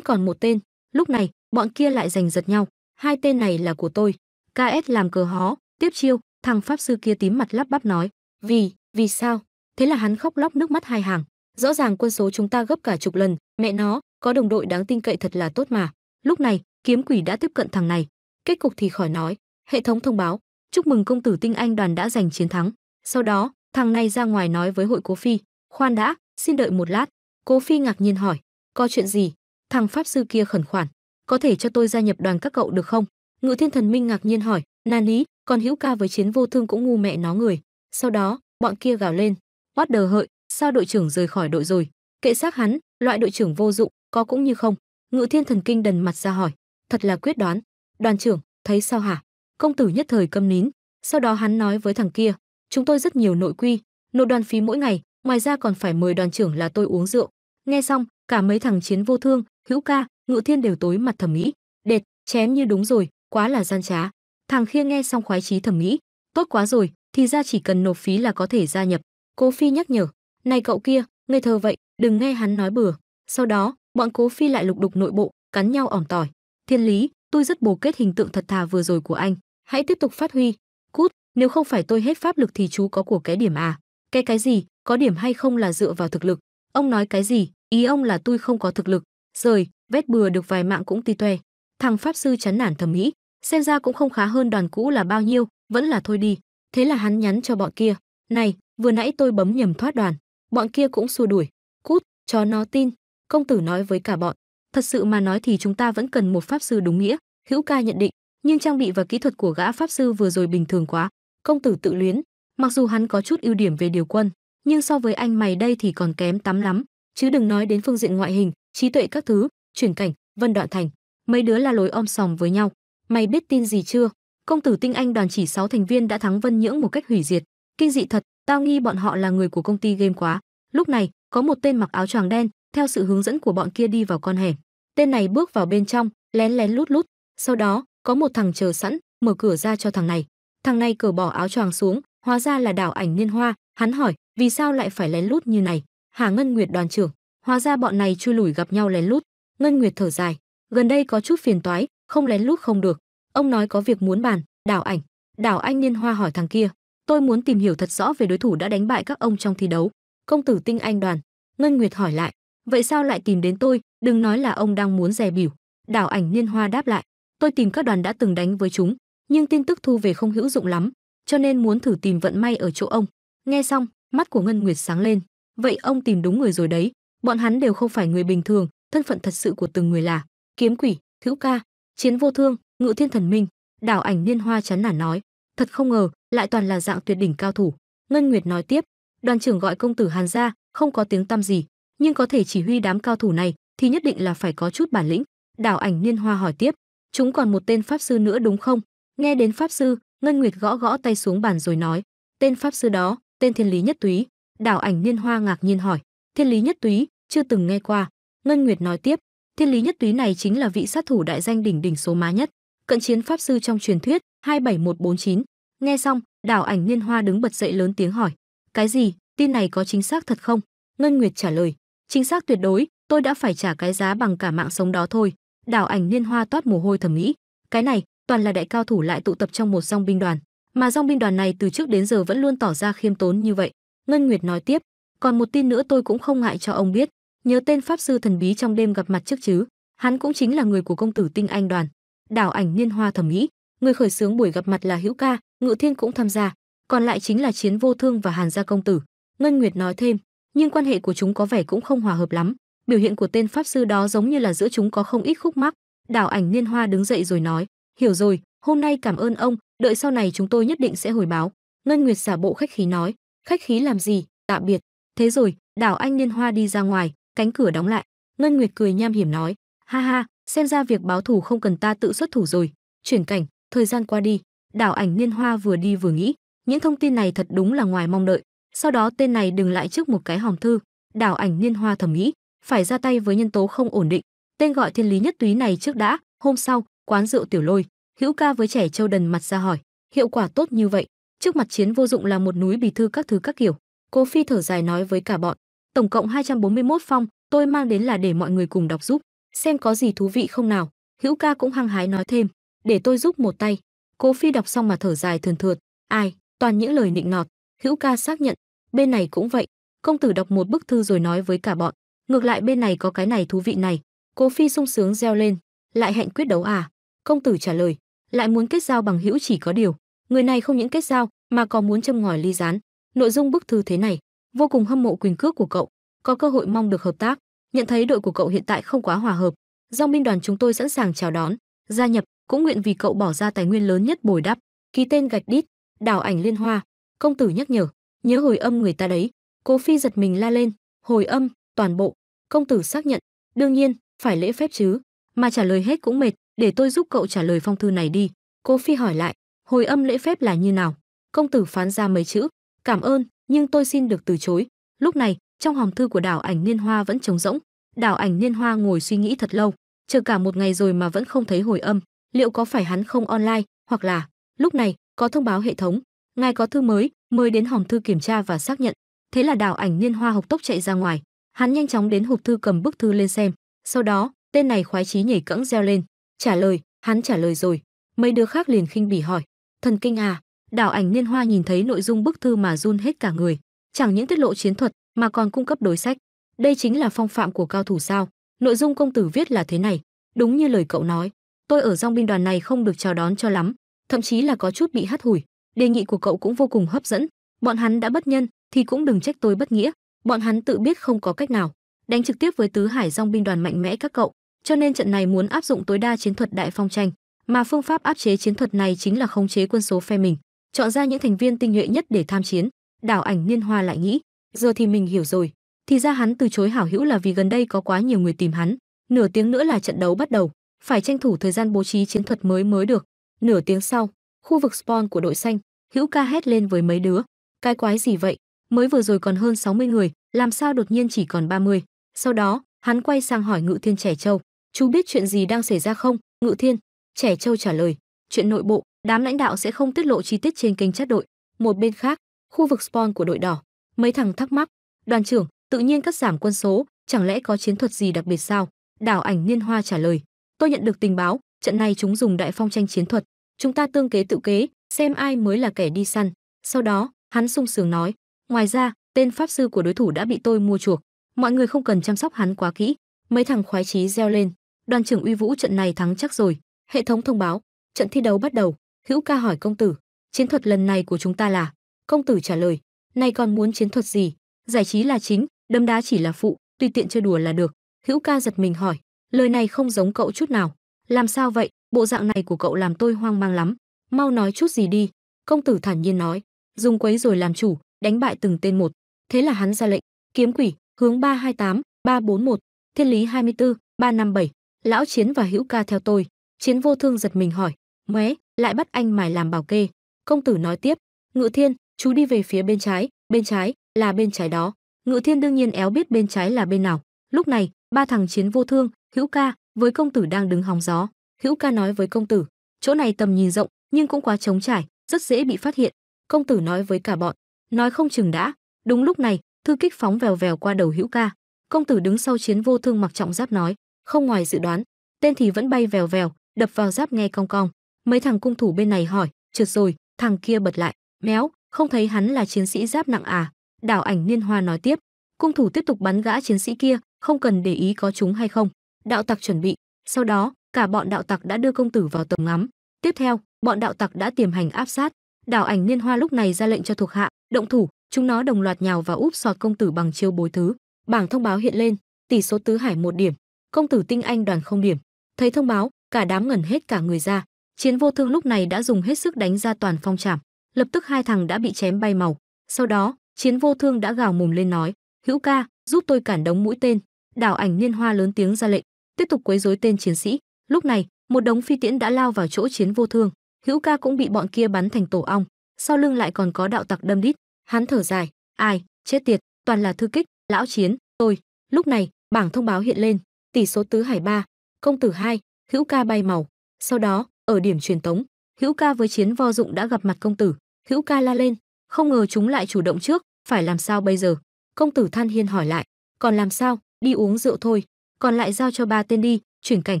Speaker 1: còn một tên. Lúc này, bọn kia lại giành giật nhau, hai tên này là của tôi. KS làm cờ hó, tiếp chiêu, thằng pháp sư kia tím mặt lắp bắp nói, vì, vì sao? Thế là hắn khóc lóc nước mắt hai hàng. Rõ ràng quân số chúng ta gấp cả chục lần, mẹ nó, có đồng đội đáng tin cậy thật là tốt mà. Lúc này, kiếm quỷ đã tiếp cận thằng này, Kết cục thì khỏi nói, hệ thống thông báo, chúc mừng công tử tinh anh đoàn đã giành chiến thắng. Sau đó, thằng này ra ngoài nói với hội Cố Phi, "Khoan đã, xin đợi một lát." Cố Phi ngạc nhiên hỏi, "Có chuyện gì?" Thằng pháp sư kia khẩn khoản, "Có thể cho tôi gia nhập đoàn các cậu được không?" Ngự Thiên Thần Minh ngạc nhiên hỏi, "Nan lý, còn hữu ca với chiến vô thương cũng ngu mẹ nó người." Sau đó, bọn kia gào lên, bắt the hợi, sao đội trưởng rời khỏi đội rồi?" Kệ xác hắn, loại đội trưởng vô dụng, có cũng như không. Ngự Thiên Thần Kinh đần mặt ra hỏi, "Thật là quyết đoán." đoàn trưởng thấy sao hả công tử nhất thời câm nín sau đó hắn nói với thằng kia chúng tôi rất nhiều nội quy nộp đoàn phí mỗi ngày ngoài ra còn phải mời đoàn trưởng là tôi uống rượu nghe xong cả mấy thằng chiến vô thương hữu ca ngự thiên đều tối mặt thẩm mỹ đệt chém như đúng rồi quá là gian trá thằng khiêng nghe xong khoái chí thẩm nghĩ tốt quá rồi thì ra chỉ cần nộp phí là có thể gia nhập cố phi nhắc nhở này cậu kia ngây thơ vậy đừng nghe hắn nói bừa sau đó bọn cố phi lại lục đục nội bộ cắn nhau ỏm tỏi thiên lý tôi rất bồ kết hình tượng thật thà vừa rồi của anh hãy tiếp tục phát huy cút nếu không phải tôi hết pháp lực thì chú có của cái điểm à cái cái gì có điểm hay không là dựa vào thực lực ông nói cái gì ý ông là tôi không có thực lực rời vét bừa được vài mạng cũng ti toe thằng pháp sư chán nản thầm nghĩ xem ra cũng không khá hơn đoàn cũ là bao nhiêu vẫn là thôi đi thế là hắn nhắn cho bọn kia này vừa nãy tôi bấm nhầm thoát đoàn bọn kia cũng xua đuổi cút cho nó tin công tử nói với cả bọn Thật sự mà nói thì chúng ta vẫn cần một pháp sư đúng nghĩa, Hữu Ca nhận định, nhưng trang bị và kỹ thuật của gã pháp sư vừa rồi bình thường quá, công tử tự luyến, mặc dù hắn có chút ưu điểm về điều quân, nhưng so với anh mày đây thì còn kém tắm lắm, chứ đừng nói đến phương diện ngoại hình, trí tuệ các thứ, chuyển cảnh, vân đoạn thành, mấy đứa là lối om sòm với nhau. Mày biết tin gì chưa? Công tử tinh anh đoàn chỉ 6 thành viên đã thắng Vân Nhưỡng một cách hủy diệt, kinh dị thật, tao nghi bọn họ là người của công ty game quá. Lúc này, có một tên mặc áo choàng đen, theo sự hướng dẫn của bọn kia đi vào con hẻm. Tên này bước vào bên trong, lén lén lút lút, sau đó, có một thằng chờ sẵn, mở cửa ra cho thằng này. Thằng này cởi bỏ áo choàng xuống, hóa ra là đảo ảnh niên hoa, hắn hỏi, vì sao lại phải lén lút như này? Hà Ngân Nguyệt đoàn trưởng, hóa ra bọn này chui lủi gặp nhau lén lút. Ngân Nguyệt thở dài, gần đây có chút phiền toái, không lén lút không được. Ông nói có việc muốn bàn, đảo ảnh. Đảo anh niên hoa hỏi thằng kia, tôi muốn tìm hiểu thật rõ về đối thủ đã đánh bại các ông trong thi đấu. Công tử tinh anh đoàn. Ngân Nguyệt hỏi lại, vậy sao lại tìm đến tôi đừng nói là ông đang muốn dè biểu đảo ảnh niên hoa đáp lại tôi tìm các đoàn đã từng đánh với chúng nhưng tin tức thu về không hữu dụng lắm cho nên muốn thử tìm vận may ở chỗ ông nghe xong mắt của ngân nguyệt sáng lên vậy ông tìm đúng người rồi đấy bọn hắn đều không phải người bình thường thân phận thật sự của từng người là kiếm quỷ hữu ca chiến vô thương ngự thiên thần minh đảo ảnh niên hoa chán nản nói thật không ngờ lại toàn là dạng tuyệt đỉnh cao thủ ngân nguyệt nói tiếp đoàn trưởng gọi công tử hàn ra không có tiếng tăm gì nhưng có thể chỉ huy đám cao thủ này thì nhất định là phải có chút bản lĩnh. Đảo ảnh Niên Hoa hỏi tiếp, chúng còn một tên pháp sư nữa đúng không? Nghe đến pháp sư, Ngân Nguyệt gõ gõ tay xuống bàn rồi nói, tên pháp sư đó, tên Thiên Lý Nhất Túy. Đảo ảnh Niên Hoa ngạc nhiên hỏi, Thiên Lý Nhất Túy, chưa từng nghe qua. Ngân Nguyệt nói tiếp, Thiên Lý Nhất Túy này chính là vị sát thủ đại danh đỉnh đỉnh số má nhất, cận chiến pháp sư trong truyền thuyết 27149. Nghe xong, Đảo ảnh Niên Hoa đứng bật dậy lớn tiếng hỏi, cái gì? Tin này có chính xác thật không? Ngân Nguyệt trả lời, chính xác tuyệt đối tôi đã phải trả cái giá bằng cả mạng sống đó thôi đảo ảnh liên hoa toát mồ hôi thầm nghĩ cái này toàn là đại cao thủ lại tụ tập trong một dòng binh đoàn mà dòng binh đoàn này từ trước đến giờ vẫn luôn tỏ ra khiêm tốn như vậy ngân nguyệt nói tiếp còn một tin nữa tôi cũng không ngại cho ông biết nhớ tên pháp sư thần bí trong đêm gặp mặt trước chứ hắn cũng chính là người của công tử tinh anh đoàn đảo ảnh liên hoa thẩm mỹ người khởi xướng buổi gặp mặt là hữu ca ngự thiên cũng tham gia còn lại chính là chiến vô thương và hàn gia công tử ngân nguyệt nói thêm nhưng quan hệ của chúng có vẻ cũng không hòa hợp lắm biểu hiện của tên pháp sư đó giống như là giữa chúng có không ít khúc mắc đảo ảnh niên hoa đứng dậy rồi nói hiểu rồi hôm nay cảm ơn ông đợi sau này chúng tôi nhất định sẽ hồi báo ngân nguyệt giả bộ khách khí nói khách khí làm gì tạm biệt thế rồi đảo anh niên hoa đi ra ngoài cánh cửa đóng lại ngân nguyệt cười nham hiểm nói ha ha xem ra việc báo thù không cần ta tự xuất thủ rồi chuyển cảnh thời gian qua đi đảo ảnh niên hoa vừa đi vừa nghĩ những thông tin này thật đúng là ngoài mong đợi sau đó tên này đừng lại trước một cái hòm thư, đảo ảnh niên hoa thẩm nghĩ, phải ra tay với nhân tố không ổn định, tên gọi thiên lý nhất túy này trước đã, hôm sau, quán rượu tiểu lôi, hữu ca với trẻ châu đần mặt ra hỏi, hiệu quả tốt như vậy, trước mặt chiến vô dụng là một núi bì thư các thứ các kiểu. Cố Phi thở dài nói với cả bọn, tổng cộng 241 phong, tôi mang đến là để mọi người cùng đọc giúp, xem có gì thú vị không nào. Hữu ca cũng hăng hái nói thêm, để tôi giúp một tay. Cố Phi đọc xong mà thở dài thườn thượt, ai, toàn những lời nịnh nọt, Hữu ca xác nhận, bên này cũng vậy. Công tử đọc một bức thư rồi nói với cả bọn. Ngược lại bên này có cái này thú vị này. Cố phi sung sướng reo lên. Lại hẹn quyết đấu à? Công tử trả lời. Lại muốn kết giao bằng hữu chỉ có điều. Người này không những kết giao mà còn muốn châm ngòi ly gián. Nội dung bức thư thế này. Vô cùng hâm mộ quyền cước của cậu. Có cơ hội mong được hợp tác. Nhận thấy đội của cậu hiện tại không quá hòa hợp. Do binh đoàn chúng tôi sẵn sàng chào đón. Gia nhập cũng nguyện vì cậu bỏ ra tài nguyên lớn nhất bồi đắp ký tên gạch đít đảo ảnh liên hoa công tử nhắc nhở, nhớ hồi âm người ta đấy. Cố Phi giật mình la lên, hồi âm, toàn bộ, công tử xác nhận, đương nhiên, phải lễ phép chứ, mà trả lời hết cũng mệt, để tôi giúp cậu trả lời phong thư này đi. Cố Phi hỏi lại, hồi âm lễ phép là như nào? Công tử phán ra mấy chữ, cảm ơn, nhưng tôi xin được từ chối. Lúc này, trong hòm thư của đảo ảnh niên hoa vẫn trống rỗng, đảo ảnh niên hoa ngồi suy nghĩ thật lâu, chờ cả một ngày rồi mà vẫn không thấy hồi âm, liệu có phải hắn không online, hoặc là, lúc này, có thông báo hệ thống, ngài có thư mới mời đến hòm thư kiểm tra và xác nhận thế là đào ảnh niên hoa hộc tốc chạy ra ngoài hắn nhanh chóng đến hộp thư cầm bức thư lên xem sau đó tên này khoái chí nhảy cẫng reo lên trả lời hắn trả lời rồi mấy đứa khác liền khinh bỉ hỏi thần kinh à Đào ảnh niên hoa nhìn thấy nội dung bức thư mà run hết cả người chẳng những tiết lộ chiến thuật mà còn cung cấp đối sách đây chính là phong phạm của cao thủ sao nội dung công tử viết là thế này đúng như lời cậu nói tôi ở dòng binh đoàn này không được chào đón cho lắm thậm chí là có chút bị hắt hủi đề nghị của cậu cũng vô cùng hấp dẫn bọn hắn đã bất nhân thì cũng đừng trách tôi bất nghĩa bọn hắn tự biết không có cách nào đánh trực tiếp với tứ hải dòng binh đoàn mạnh mẽ các cậu cho nên trận này muốn áp dụng tối đa chiến thuật đại phong tranh mà phương pháp áp chế chiến thuật này chính là khống chế quân số phe mình chọn ra những thành viên tinh nhuệ nhất để tham chiến đảo ảnh niên hoa lại nghĩ giờ thì mình hiểu rồi thì ra hắn từ chối hảo hữu là vì gần đây có quá nhiều người tìm hắn nửa tiếng nữa là trận đấu bắt đầu phải tranh thủ thời gian bố trí chiến thuật mới mới được nửa tiếng sau Khu vực spawn của đội xanh, Hữu Ca hét lên với mấy đứa, cái quái gì vậy, mới vừa rồi còn hơn 60 người, làm sao đột nhiên chỉ còn 30. Sau đó, hắn quay sang hỏi Ngự Thiên Trẻ Châu, "Chú biết chuyện gì đang xảy ra không?" Ngự Thiên, Trẻ Châu trả lời, "Chuyện nội bộ, đám lãnh đạo sẽ không tiết lộ chi tiết trên kênh chat đội." Một bên khác, khu vực spawn của đội đỏ, mấy thằng thắc mắc, "Đoàn trưởng, tự nhiên cắt giảm quân số, chẳng lẽ có chiến thuật gì đặc biệt sao?" Đảo Ảnh Niên Hoa trả lời, "Tôi nhận được tình báo, trận này chúng dùng đại phong tranh chiến thuật, chúng ta tương kế tự kế, xem ai mới là kẻ đi săn. Sau đó, hắn sung sướng nói, ngoài ra, tên pháp sư của đối thủ đã bị tôi mua chuộc, mọi người không cần chăm sóc hắn quá kỹ. Mấy thằng khoái chí reo lên, đoàn trưởng uy vũ trận này thắng chắc rồi. Hệ thống thông báo, trận thi đấu bắt đầu. Hữu ca hỏi công tử, chiến thuật lần này của chúng ta là? Công tử trả lời, nay còn muốn chiến thuật gì? Giải trí là chính, đấm đá chỉ là phụ, tùy tiện chơi đùa là được. Hữu ca giật mình hỏi, lời này không giống cậu chút nào. Làm sao vậy, bộ dạng này của cậu làm tôi hoang mang lắm. Mau nói chút gì đi. Công tử thản nhiên nói, dùng quấy rồi làm chủ, đánh bại từng tên một. Thế là hắn ra lệnh, kiếm quỷ, hướng 328, 341, thiên lý 24, 357. Lão Chiến và Hữu Ca theo tôi. Chiến vô thương giật mình hỏi, mé, lại bắt anh mài làm bảo kê. Công tử nói tiếp, ngự thiên, chú đi về phía bên trái, bên trái, là bên trái đó. Ngự thiên đương nhiên éo biết bên trái là bên nào. Lúc này, ba thằng chiến vô thương, hữu ca, với công tử đang đứng hóng gió hữu ca nói với công tử chỗ này tầm nhìn rộng nhưng cũng quá trống trải rất dễ bị phát hiện công tử nói với cả bọn nói không chừng đã đúng lúc này thư kích phóng vèo vèo qua đầu hữu ca công tử đứng sau chiến vô thương mặc trọng giáp nói không ngoài dự đoán tên thì vẫn bay vèo vèo đập vào giáp nghe cong cong mấy thằng cung thủ bên này hỏi trượt rồi thằng kia bật lại méo không thấy hắn là chiến sĩ giáp nặng à đảo ảnh niên hoa nói tiếp cung thủ tiếp tục bắn gã chiến sĩ kia không cần để ý có chúng hay không đạo tặc chuẩn bị sau đó cả bọn đạo tặc đã đưa công tử vào tầm ngắm tiếp theo bọn đạo tặc đã tiềm hành áp sát đảo ảnh niên hoa lúc này ra lệnh cho thuộc hạ động thủ chúng nó đồng loạt nhào vào úp sọt công tử bằng chiêu bối thứ bảng thông báo hiện lên tỷ số tứ hải một điểm công tử tinh anh đoàn không điểm thấy thông báo cả đám ngẩn hết cả người ra chiến vô thương lúc này đã dùng hết sức đánh ra toàn phong trảm lập tức hai thằng đã bị chém bay màu sau đó chiến vô thương đã gào mồm lên nói hữu ca giúp tôi cản đống mũi tên đảo ảnh niên hoa lớn tiếng ra lệnh tiếp tục quấy rối tên chiến sĩ lúc này một đống phi tiễn đã lao vào chỗ chiến vô thương hữu ca cũng bị bọn kia bắn thành tổ ong sau lưng lại còn có đạo tặc đâm đít hắn thở dài ai chết tiệt toàn là thư kích lão chiến tôi lúc này bảng thông báo hiện lên tỷ số tứ hải ba công tử hai hữu ca bay màu sau đó ở điểm truyền tống hữu ca với chiến vo dụng đã gặp mặt công tử hữu ca la lên không ngờ chúng lại chủ động trước phải làm sao bây giờ công tử than hiên hỏi lại còn làm sao đi uống rượu thôi còn lại giao cho ba tên đi chuyển cảnh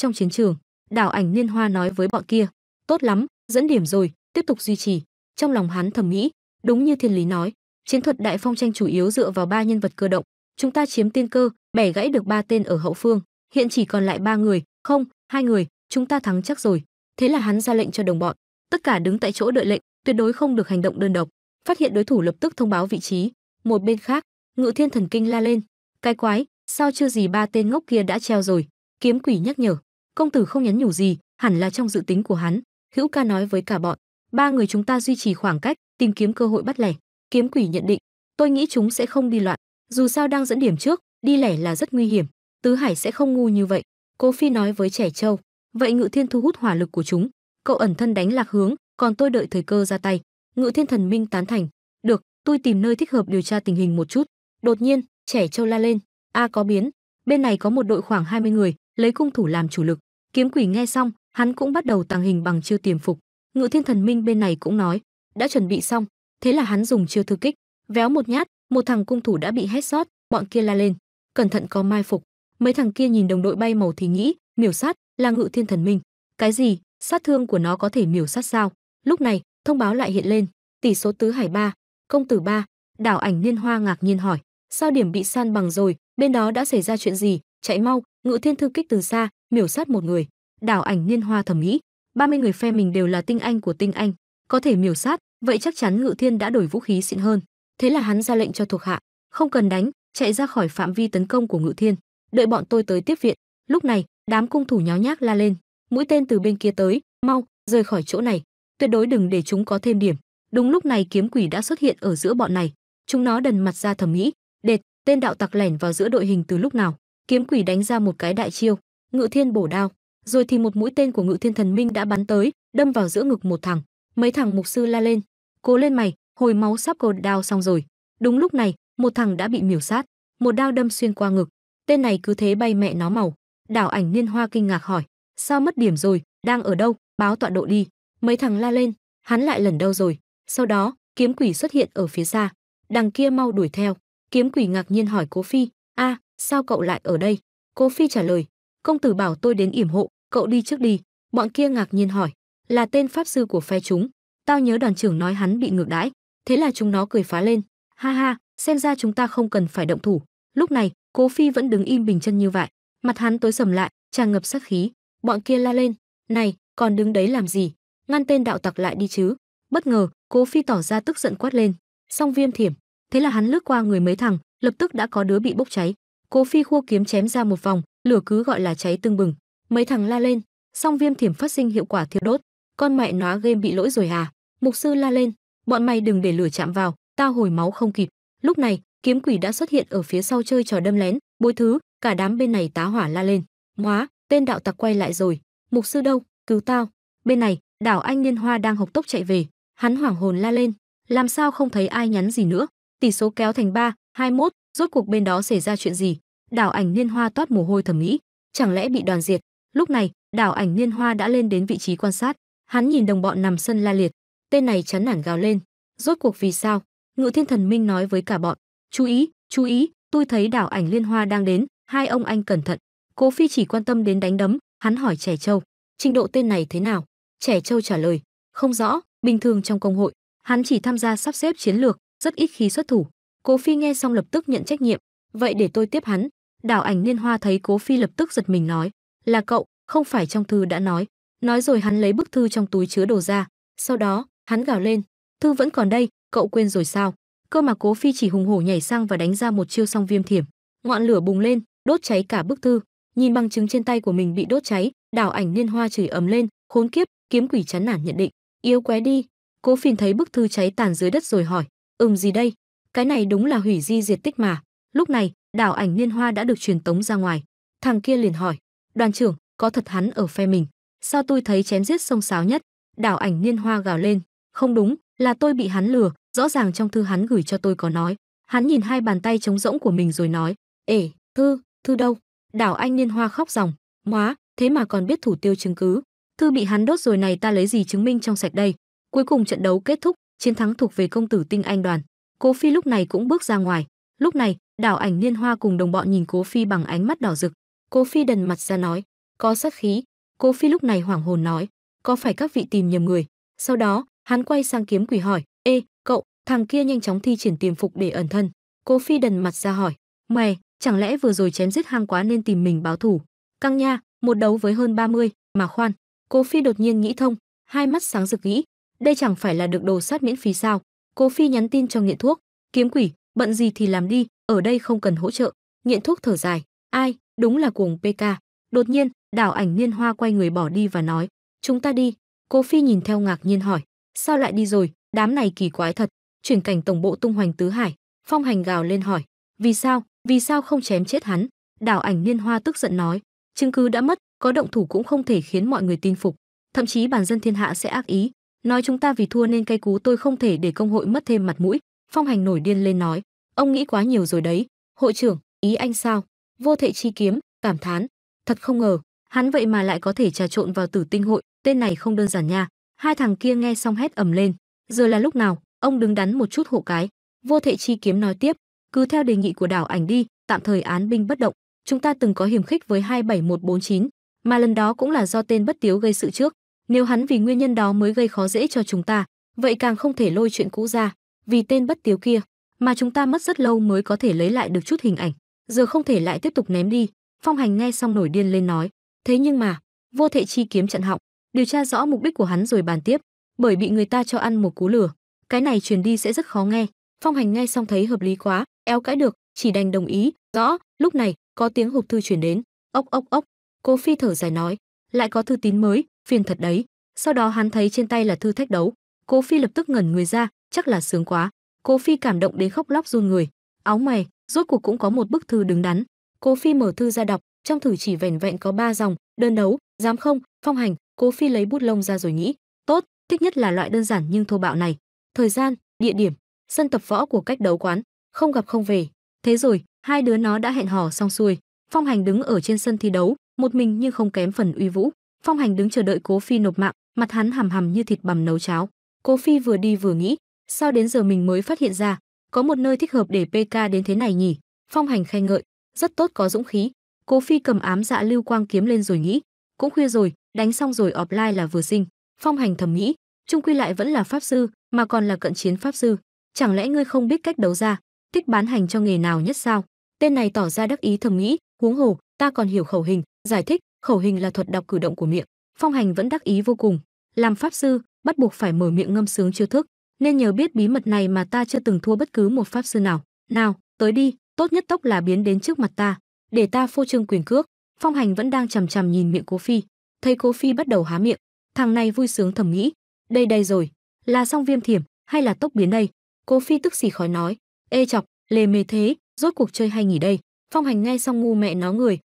Speaker 1: trong chiến trường đảo ảnh niên hoa nói với bọn kia tốt lắm dẫn điểm rồi tiếp tục duy trì trong lòng hắn thầm nghĩ đúng như thiên lý nói chiến thuật đại phong tranh chủ yếu dựa vào ba nhân vật cơ động chúng ta chiếm tiên cơ bẻ gãy được ba tên ở hậu phương hiện chỉ còn lại ba người không hai người chúng ta thắng chắc rồi thế là hắn ra lệnh cho đồng bọn tất cả đứng tại chỗ đợi lệnh tuyệt đối không được hành động đơn độc phát hiện đối thủ lập tức thông báo vị trí một bên khác ngự thiên thần kinh la lên cái quái sao chưa gì ba tên ngốc kia đã treo rồi kiếm quỷ nhắc nhở công tử không nhắn nhủ gì hẳn là trong dự tính của hắn hữu ca nói với cả bọn ba người chúng ta duy trì khoảng cách tìm kiếm cơ hội bắt lẻ kiếm quỷ nhận định tôi nghĩ chúng sẽ không đi loạn dù sao đang dẫn điểm trước đi lẻ là rất nguy hiểm tứ hải sẽ không ngu như vậy cố phi nói với trẻ châu vậy ngự thiên thu hút hỏa lực của chúng cậu ẩn thân đánh lạc hướng còn tôi đợi thời cơ ra tay ngự thiên thần minh tán thành được tôi tìm nơi thích hợp điều tra tình hình một chút đột nhiên trẻ châu la lên A có biến, bên này có một đội khoảng 20 người, lấy cung thủ làm chủ lực. Kiếm quỷ nghe xong, hắn cũng bắt đầu tàng hình bằng chiêu tiềm phục. Ngự Thiên Thần Minh bên này cũng nói, đã chuẩn bị xong, thế là hắn dùng chiêu thư kích, véo một nhát, một thằng cung thủ đã bị hét sót, bọn kia la lên, cẩn thận có mai phục. Mấy thằng kia nhìn đồng đội bay màu thì nghĩ, miểu sát là Ngự Thiên Thần Minh. Cái gì? Sát thương của nó có thể miểu sát sao? Lúc này, thông báo lại hiện lên, tỷ số tứ hải ba, công tử ba, đảo ảnh niên hoa ngạc nhiên hỏi, sao điểm bị san bằng rồi, bên đó đã xảy ra chuyện gì chạy mau ngự thiên thư kích từ xa miểu sát một người đảo ảnh niên hoa thẩm nghĩ 30 người phe mình đều là tinh anh của tinh anh có thể miểu sát vậy chắc chắn ngự thiên đã đổi vũ khí xịn hơn thế là hắn ra lệnh cho thuộc hạ không cần đánh chạy ra khỏi phạm vi tấn công của ngự thiên đợi bọn tôi tới tiếp viện lúc này đám cung thủ nháo nhác la lên mũi tên từ bên kia tới mau rời khỏi chỗ này tuyệt đối đừng để chúng có thêm điểm đúng lúc này kiếm quỷ đã xuất hiện ở giữa bọn này chúng nó đần mặt ra thầm nghĩ đệt tên đạo tặc lẻn vào giữa đội hình từ lúc nào kiếm quỷ đánh ra một cái đại chiêu ngự thiên bổ đao rồi thì một mũi tên của ngự thiên thần minh đã bắn tới đâm vào giữa ngực một thằng mấy thằng mục sư la lên cố lên mày hồi máu sắp cột đao xong rồi đúng lúc này một thằng đã bị miểu sát một đao đâm xuyên qua ngực tên này cứ thế bay mẹ nó màu đảo ảnh niên hoa kinh ngạc hỏi sao mất điểm rồi đang ở đâu báo tọa độ đi mấy thằng la lên hắn lại lần đâu rồi sau đó kiếm quỷ xuất hiện ở phía xa đằng kia mau đuổi theo Kiếm quỷ ngạc nhiên hỏi Cố Phi, a sao cậu lại ở đây? Cố Phi trả lời, công tử bảo tôi đến yểm hộ, cậu đi trước đi. Bọn kia ngạc nhiên hỏi, là tên pháp sư của phe chúng. Tao nhớ đoàn trưởng nói hắn bị ngược đãi, thế là chúng nó cười phá lên. Ha ha, xem ra chúng ta không cần phải động thủ. Lúc này, Cố Phi vẫn đứng im bình chân như vậy, mặt hắn tối sầm lại, tràn ngập sát khí. Bọn kia la lên, "Này, còn đứng đấy làm gì? Ngăn tên đạo tặc lại đi chứ." Bất ngờ, Cố Phi tỏ ra tức giận quát lên, "Song Viêm Thiểm, thế là hắn lướt qua người mấy thằng lập tức đã có đứa bị bốc cháy cố phi khua kiếm chém ra một vòng lửa cứ gọi là cháy tương bừng mấy thằng la lên song viêm thiểm phát sinh hiệu quả thiêu đốt con mẹ nó game bị lỗi rồi à mục sư la lên bọn mày đừng để lửa chạm vào tao hồi máu không kịp lúc này kiếm quỷ đã xuất hiện ở phía sau chơi trò đâm lén bối thứ cả đám bên này tá hỏa la lên hóa tên đạo tặc quay lại rồi mục sư đâu cứu tao bên này đảo anh liên hoa đang học tốc chạy về hắn hoảng hồn la lên làm sao không thấy ai nhắn gì nữa tỷ số kéo thành 3, 21, rốt cuộc bên đó xảy ra chuyện gì? Đảo ảnh Niên Hoa toát mồ hôi thầm nghĩ, chẳng lẽ bị đoàn diệt? Lúc này, đảo ảnh Niên Hoa đã lên đến vị trí quan sát, hắn nhìn đồng bọn nằm sân la liệt, tên này chán nản gào lên, rốt cuộc vì sao? Ngự Thiên Thần Minh nói với cả bọn, "Chú ý, chú ý, tôi thấy đảo ảnh Liên Hoa đang đến, hai ông anh cẩn thận." Cố Phi chỉ quan tâm đến đánh đấm, hắn hỏi Trẻ Châu, "Trình độ tên này thế nào?" Trẻ Châu trả lời, "Không rõ, bình thường trong công hội, hắn chỉ tham gia sắp xếp chiến lược, rất ít khi xuất thủ. Cố Phi nghe xong lập tức nhận trách nhiệm, vậy để tôi tiếp hắn. Đảo ảnh niên hoa thấy Cố Phi lập tức giật mình nói, là cậu, không phải trong thư đã nói. Nói rồi hắn lấy bức thư trong túi chứa đồ ra, sau đó, hắn gào lên, thư vẫn còn đây, cậu quên rồi sao? Cơ mà Cố Phi chỉ hùng hổ nhảy sang và đánh ra một chiêu song viêm thiểm, ngọn lửa bùng lên, đốt cháy cả bức thư. Nhìn bằng chứng trên tay của mình bị đốt cháy, đảo ảnh niên hoa chửi ầm lên, khốn kiếp, kiếm quỷ chán nản nhận định, yếu qué đi. Cố Phiền thấy bức thư cháy tàn dưới đất rồi hỏi, Ừm gì đây? Cái này đúng là hủy di diệt tích mà. Lúc này, đảo ảnh niên hoa đã được truyền tống ra ngoài. Thằng kia liền hỏi, đoàn trưởng, có thật hắn ở phe mình? Sao tôi thấy chém giết sông sáo nhất? Đảo ảnh niên hoa gào lên, không đúng, là tôi bị hắn lừa, rõ ràng trong thư hắn gửi cho tôi có nói. Hắn nhìn hai bàn tay trống rỗng của mình rồi nói, ể, thư, thư đâu? Đảo anh niên hoa khóc ròng, móa, thế mà còn biết thủ tiêu chứng cứ. Thư bị hắn đốt rồi này ta lấy gì chứng minh trong sạch đây? Cuối cùng trận đấu kết thúc, chiến thắng thuộc về công tử tinh anh đoàn. Cố Phi lúc này cũng bước ra ngoài. Lúc này, Đảo Ảnh Niên Hoa cùng đồng bọn nhìn Cố Phi bằng ánh mắt đỏ rực. Cố Phi đần mặt ra nói, "Có sát khí." Cố Phi lúc này hoảng hồn nói, "Có phải các vị tìm nhầm người?" Sau đó, hắn quay sang kiếm quỷ hỏi, "Ê, cậu, thằng kia nhanh chóng thi triển tiềm phục để ẩn thân." Cố Phi đần mặt ra hỏi, "Mày, chẳng lẽ vừa rồi chém giết hang quá nên tìm mình báo thủ?" Căng nha, một đấu với hơn 30, mà khoan. Cố Phi đột nhiên nghĩ thông, hai mắt sáng rực nghĩ, đây chẳng phải là được đồ sát miễn phí sao cố phi nhắn tin cho nghiện thuốc kiếm quỷ bận gì thì làm đi ở đây không cần hỗ trợ nghiện thuốc thở dài ai đúng là cuồng pk đột nhiên đảo ảnh niên hoa quay người bỏ đi và nói chúng ta đi cố phi nhìn theo ngạc nhiên hỏi sao lại đi rồi đám này kỳ quái thật chuyển cảnh tổng bộ tung hoành tứ hải phong hành gào lên hỏi vì sao vì sao không chém chết hắn đảo ảnh niên hoa tức giận nói chứng cứ đã mất có động thủ cũng không thể khiến mọi người tin phục thậm chí bản dân thiên hạ sẽ ác ý nói chúng ta vì thua nên cây cú tôi không thể để công hội mất thêm mặt mũi phong hành nổi điên lên nói ông nghĩ quá nhiều rồi đấy hội trưởng ý anh sao vô thệ chi kiếm cảm thán thật không ngờ hắn vậy mà lại có thể trà trộn vào tử tinh hội tên này không đơn giản nha hai thằng kia nghe xong hét ầm lên giờ là lúc nào ông đứng đắn một chút hộ cái vô thệ chi kiếm nói tiếp cứ theo đề nghị của đảo ảnh đi tạm thời án binh bất động chúng ta từng có hiểm khích với 27149, mà lần đó cũng là do tên bất tiếu gây sự trước nếu hắn vì nguyên nhân đó mới gây khó dễ cho chúng ta, vậy càng không thể lôi chuyện cũ ra, vì tên bất tiếu kia mà chúng ta mất rất lâu mới có thể lấy lại được chút hình ảnh, giờ không thể lại tiếp tục ném đi." Phong Hành nghe xong nổi điên lên nói, "Thế nhưng mà, vô thệ chi kiếm trận họng, điều tra rõ mục đích của hắn rồi bàn tiếp, bởi bị người ta cho ăn một cú lửa, cái này truyền đi sẽ rất khó nghe." Phong Hành nghe xong thấy hợp lý quá, éo cãi được, chỉ đành đồng ý, "Rõ." Lúc này, có tiếng hộp thư chuyển đến, ốc ốc ốc, Cố Phi thở dài nói, lại có thư tín mới, phiền thật đấy sau đó hắn thấy trên tay là thư thách đấu cố phi lập tức ngẩn người ra chắc là sướng quá cố phi cảm động đến khóc lóc run người áo mày rốt cuộc cũng có một bức thư đứng đắn cố phi mở thư ra đọc trong thử chỉ vẻn vẹn có ba dòng đơn đấu dám không phong hành cố phi lấy bút lông ra rồi nghĩ tốt thích nhất là loại đơn giản nhưng thô bạo này thời gian địa điểm sân tập võ của cách đấu quán không gặp không về thế rồi hai đứa nó đã hẹn hò xong xuôi phong hành đứng ở trên sân thi đấu một mình nhưng không kém phần uy vũ Phong Hành đứng chờ đợi Cố Phi nộp mạng, mặt hắn hầm hầm như thịt bằm nấu cháo. Cố Phi vừa đi vừa nghĩ, sao đến giờ mình mới phát hiện ra, có một nơi thích hợp để PK đến thế này nhỉ? Phong Hành khen ngợi, rất tốt có dũng khí. Cố Phi cầm ám dạ lưu quang kiếm lên rồi nghĩ, cũng khuya rồi, đánh xong rồi offline là vừa sinh. Phong Hành thầm nghĩ, trung quy lại vẫn là pháp sư, mà còn là cận chiến pháp sư, chẳng lẽ ngươi không biết cách đấu ra, thích bán hành cho nghề nào nhất sao? Tên này tỏ ra đắc ý thầm nghĩ, huống hồ, ta còn hiểu khẩu hình, giải thích, khẩu hình là thuật đọc cử động của miệng phong hành vẫn đắc ý vô cùng làm pháp sư bắt buộc phải mở miệng ngâm sướng chiêu thức nên nhờ biết bí mật này mà ta chưa từng thua bất cứ một pháp sư nào nào tới đi tốt nhất tốc là biến đến trước mặt ta để ta phô trương quyền cước phong hành vẫn đang chằm chằm nhìn miệng cố phi thấy cố phi bắt đầu há miệng thằng này vui sướng thầm nghĩ đây đây rồi là song viêm thiểm hay là tốc biến đây cố phi tức xì khói nói ê chọc lề mề thế rốt cuộc chơi hay nghỉ đây phong hành nghe xong ngu mẹ nó người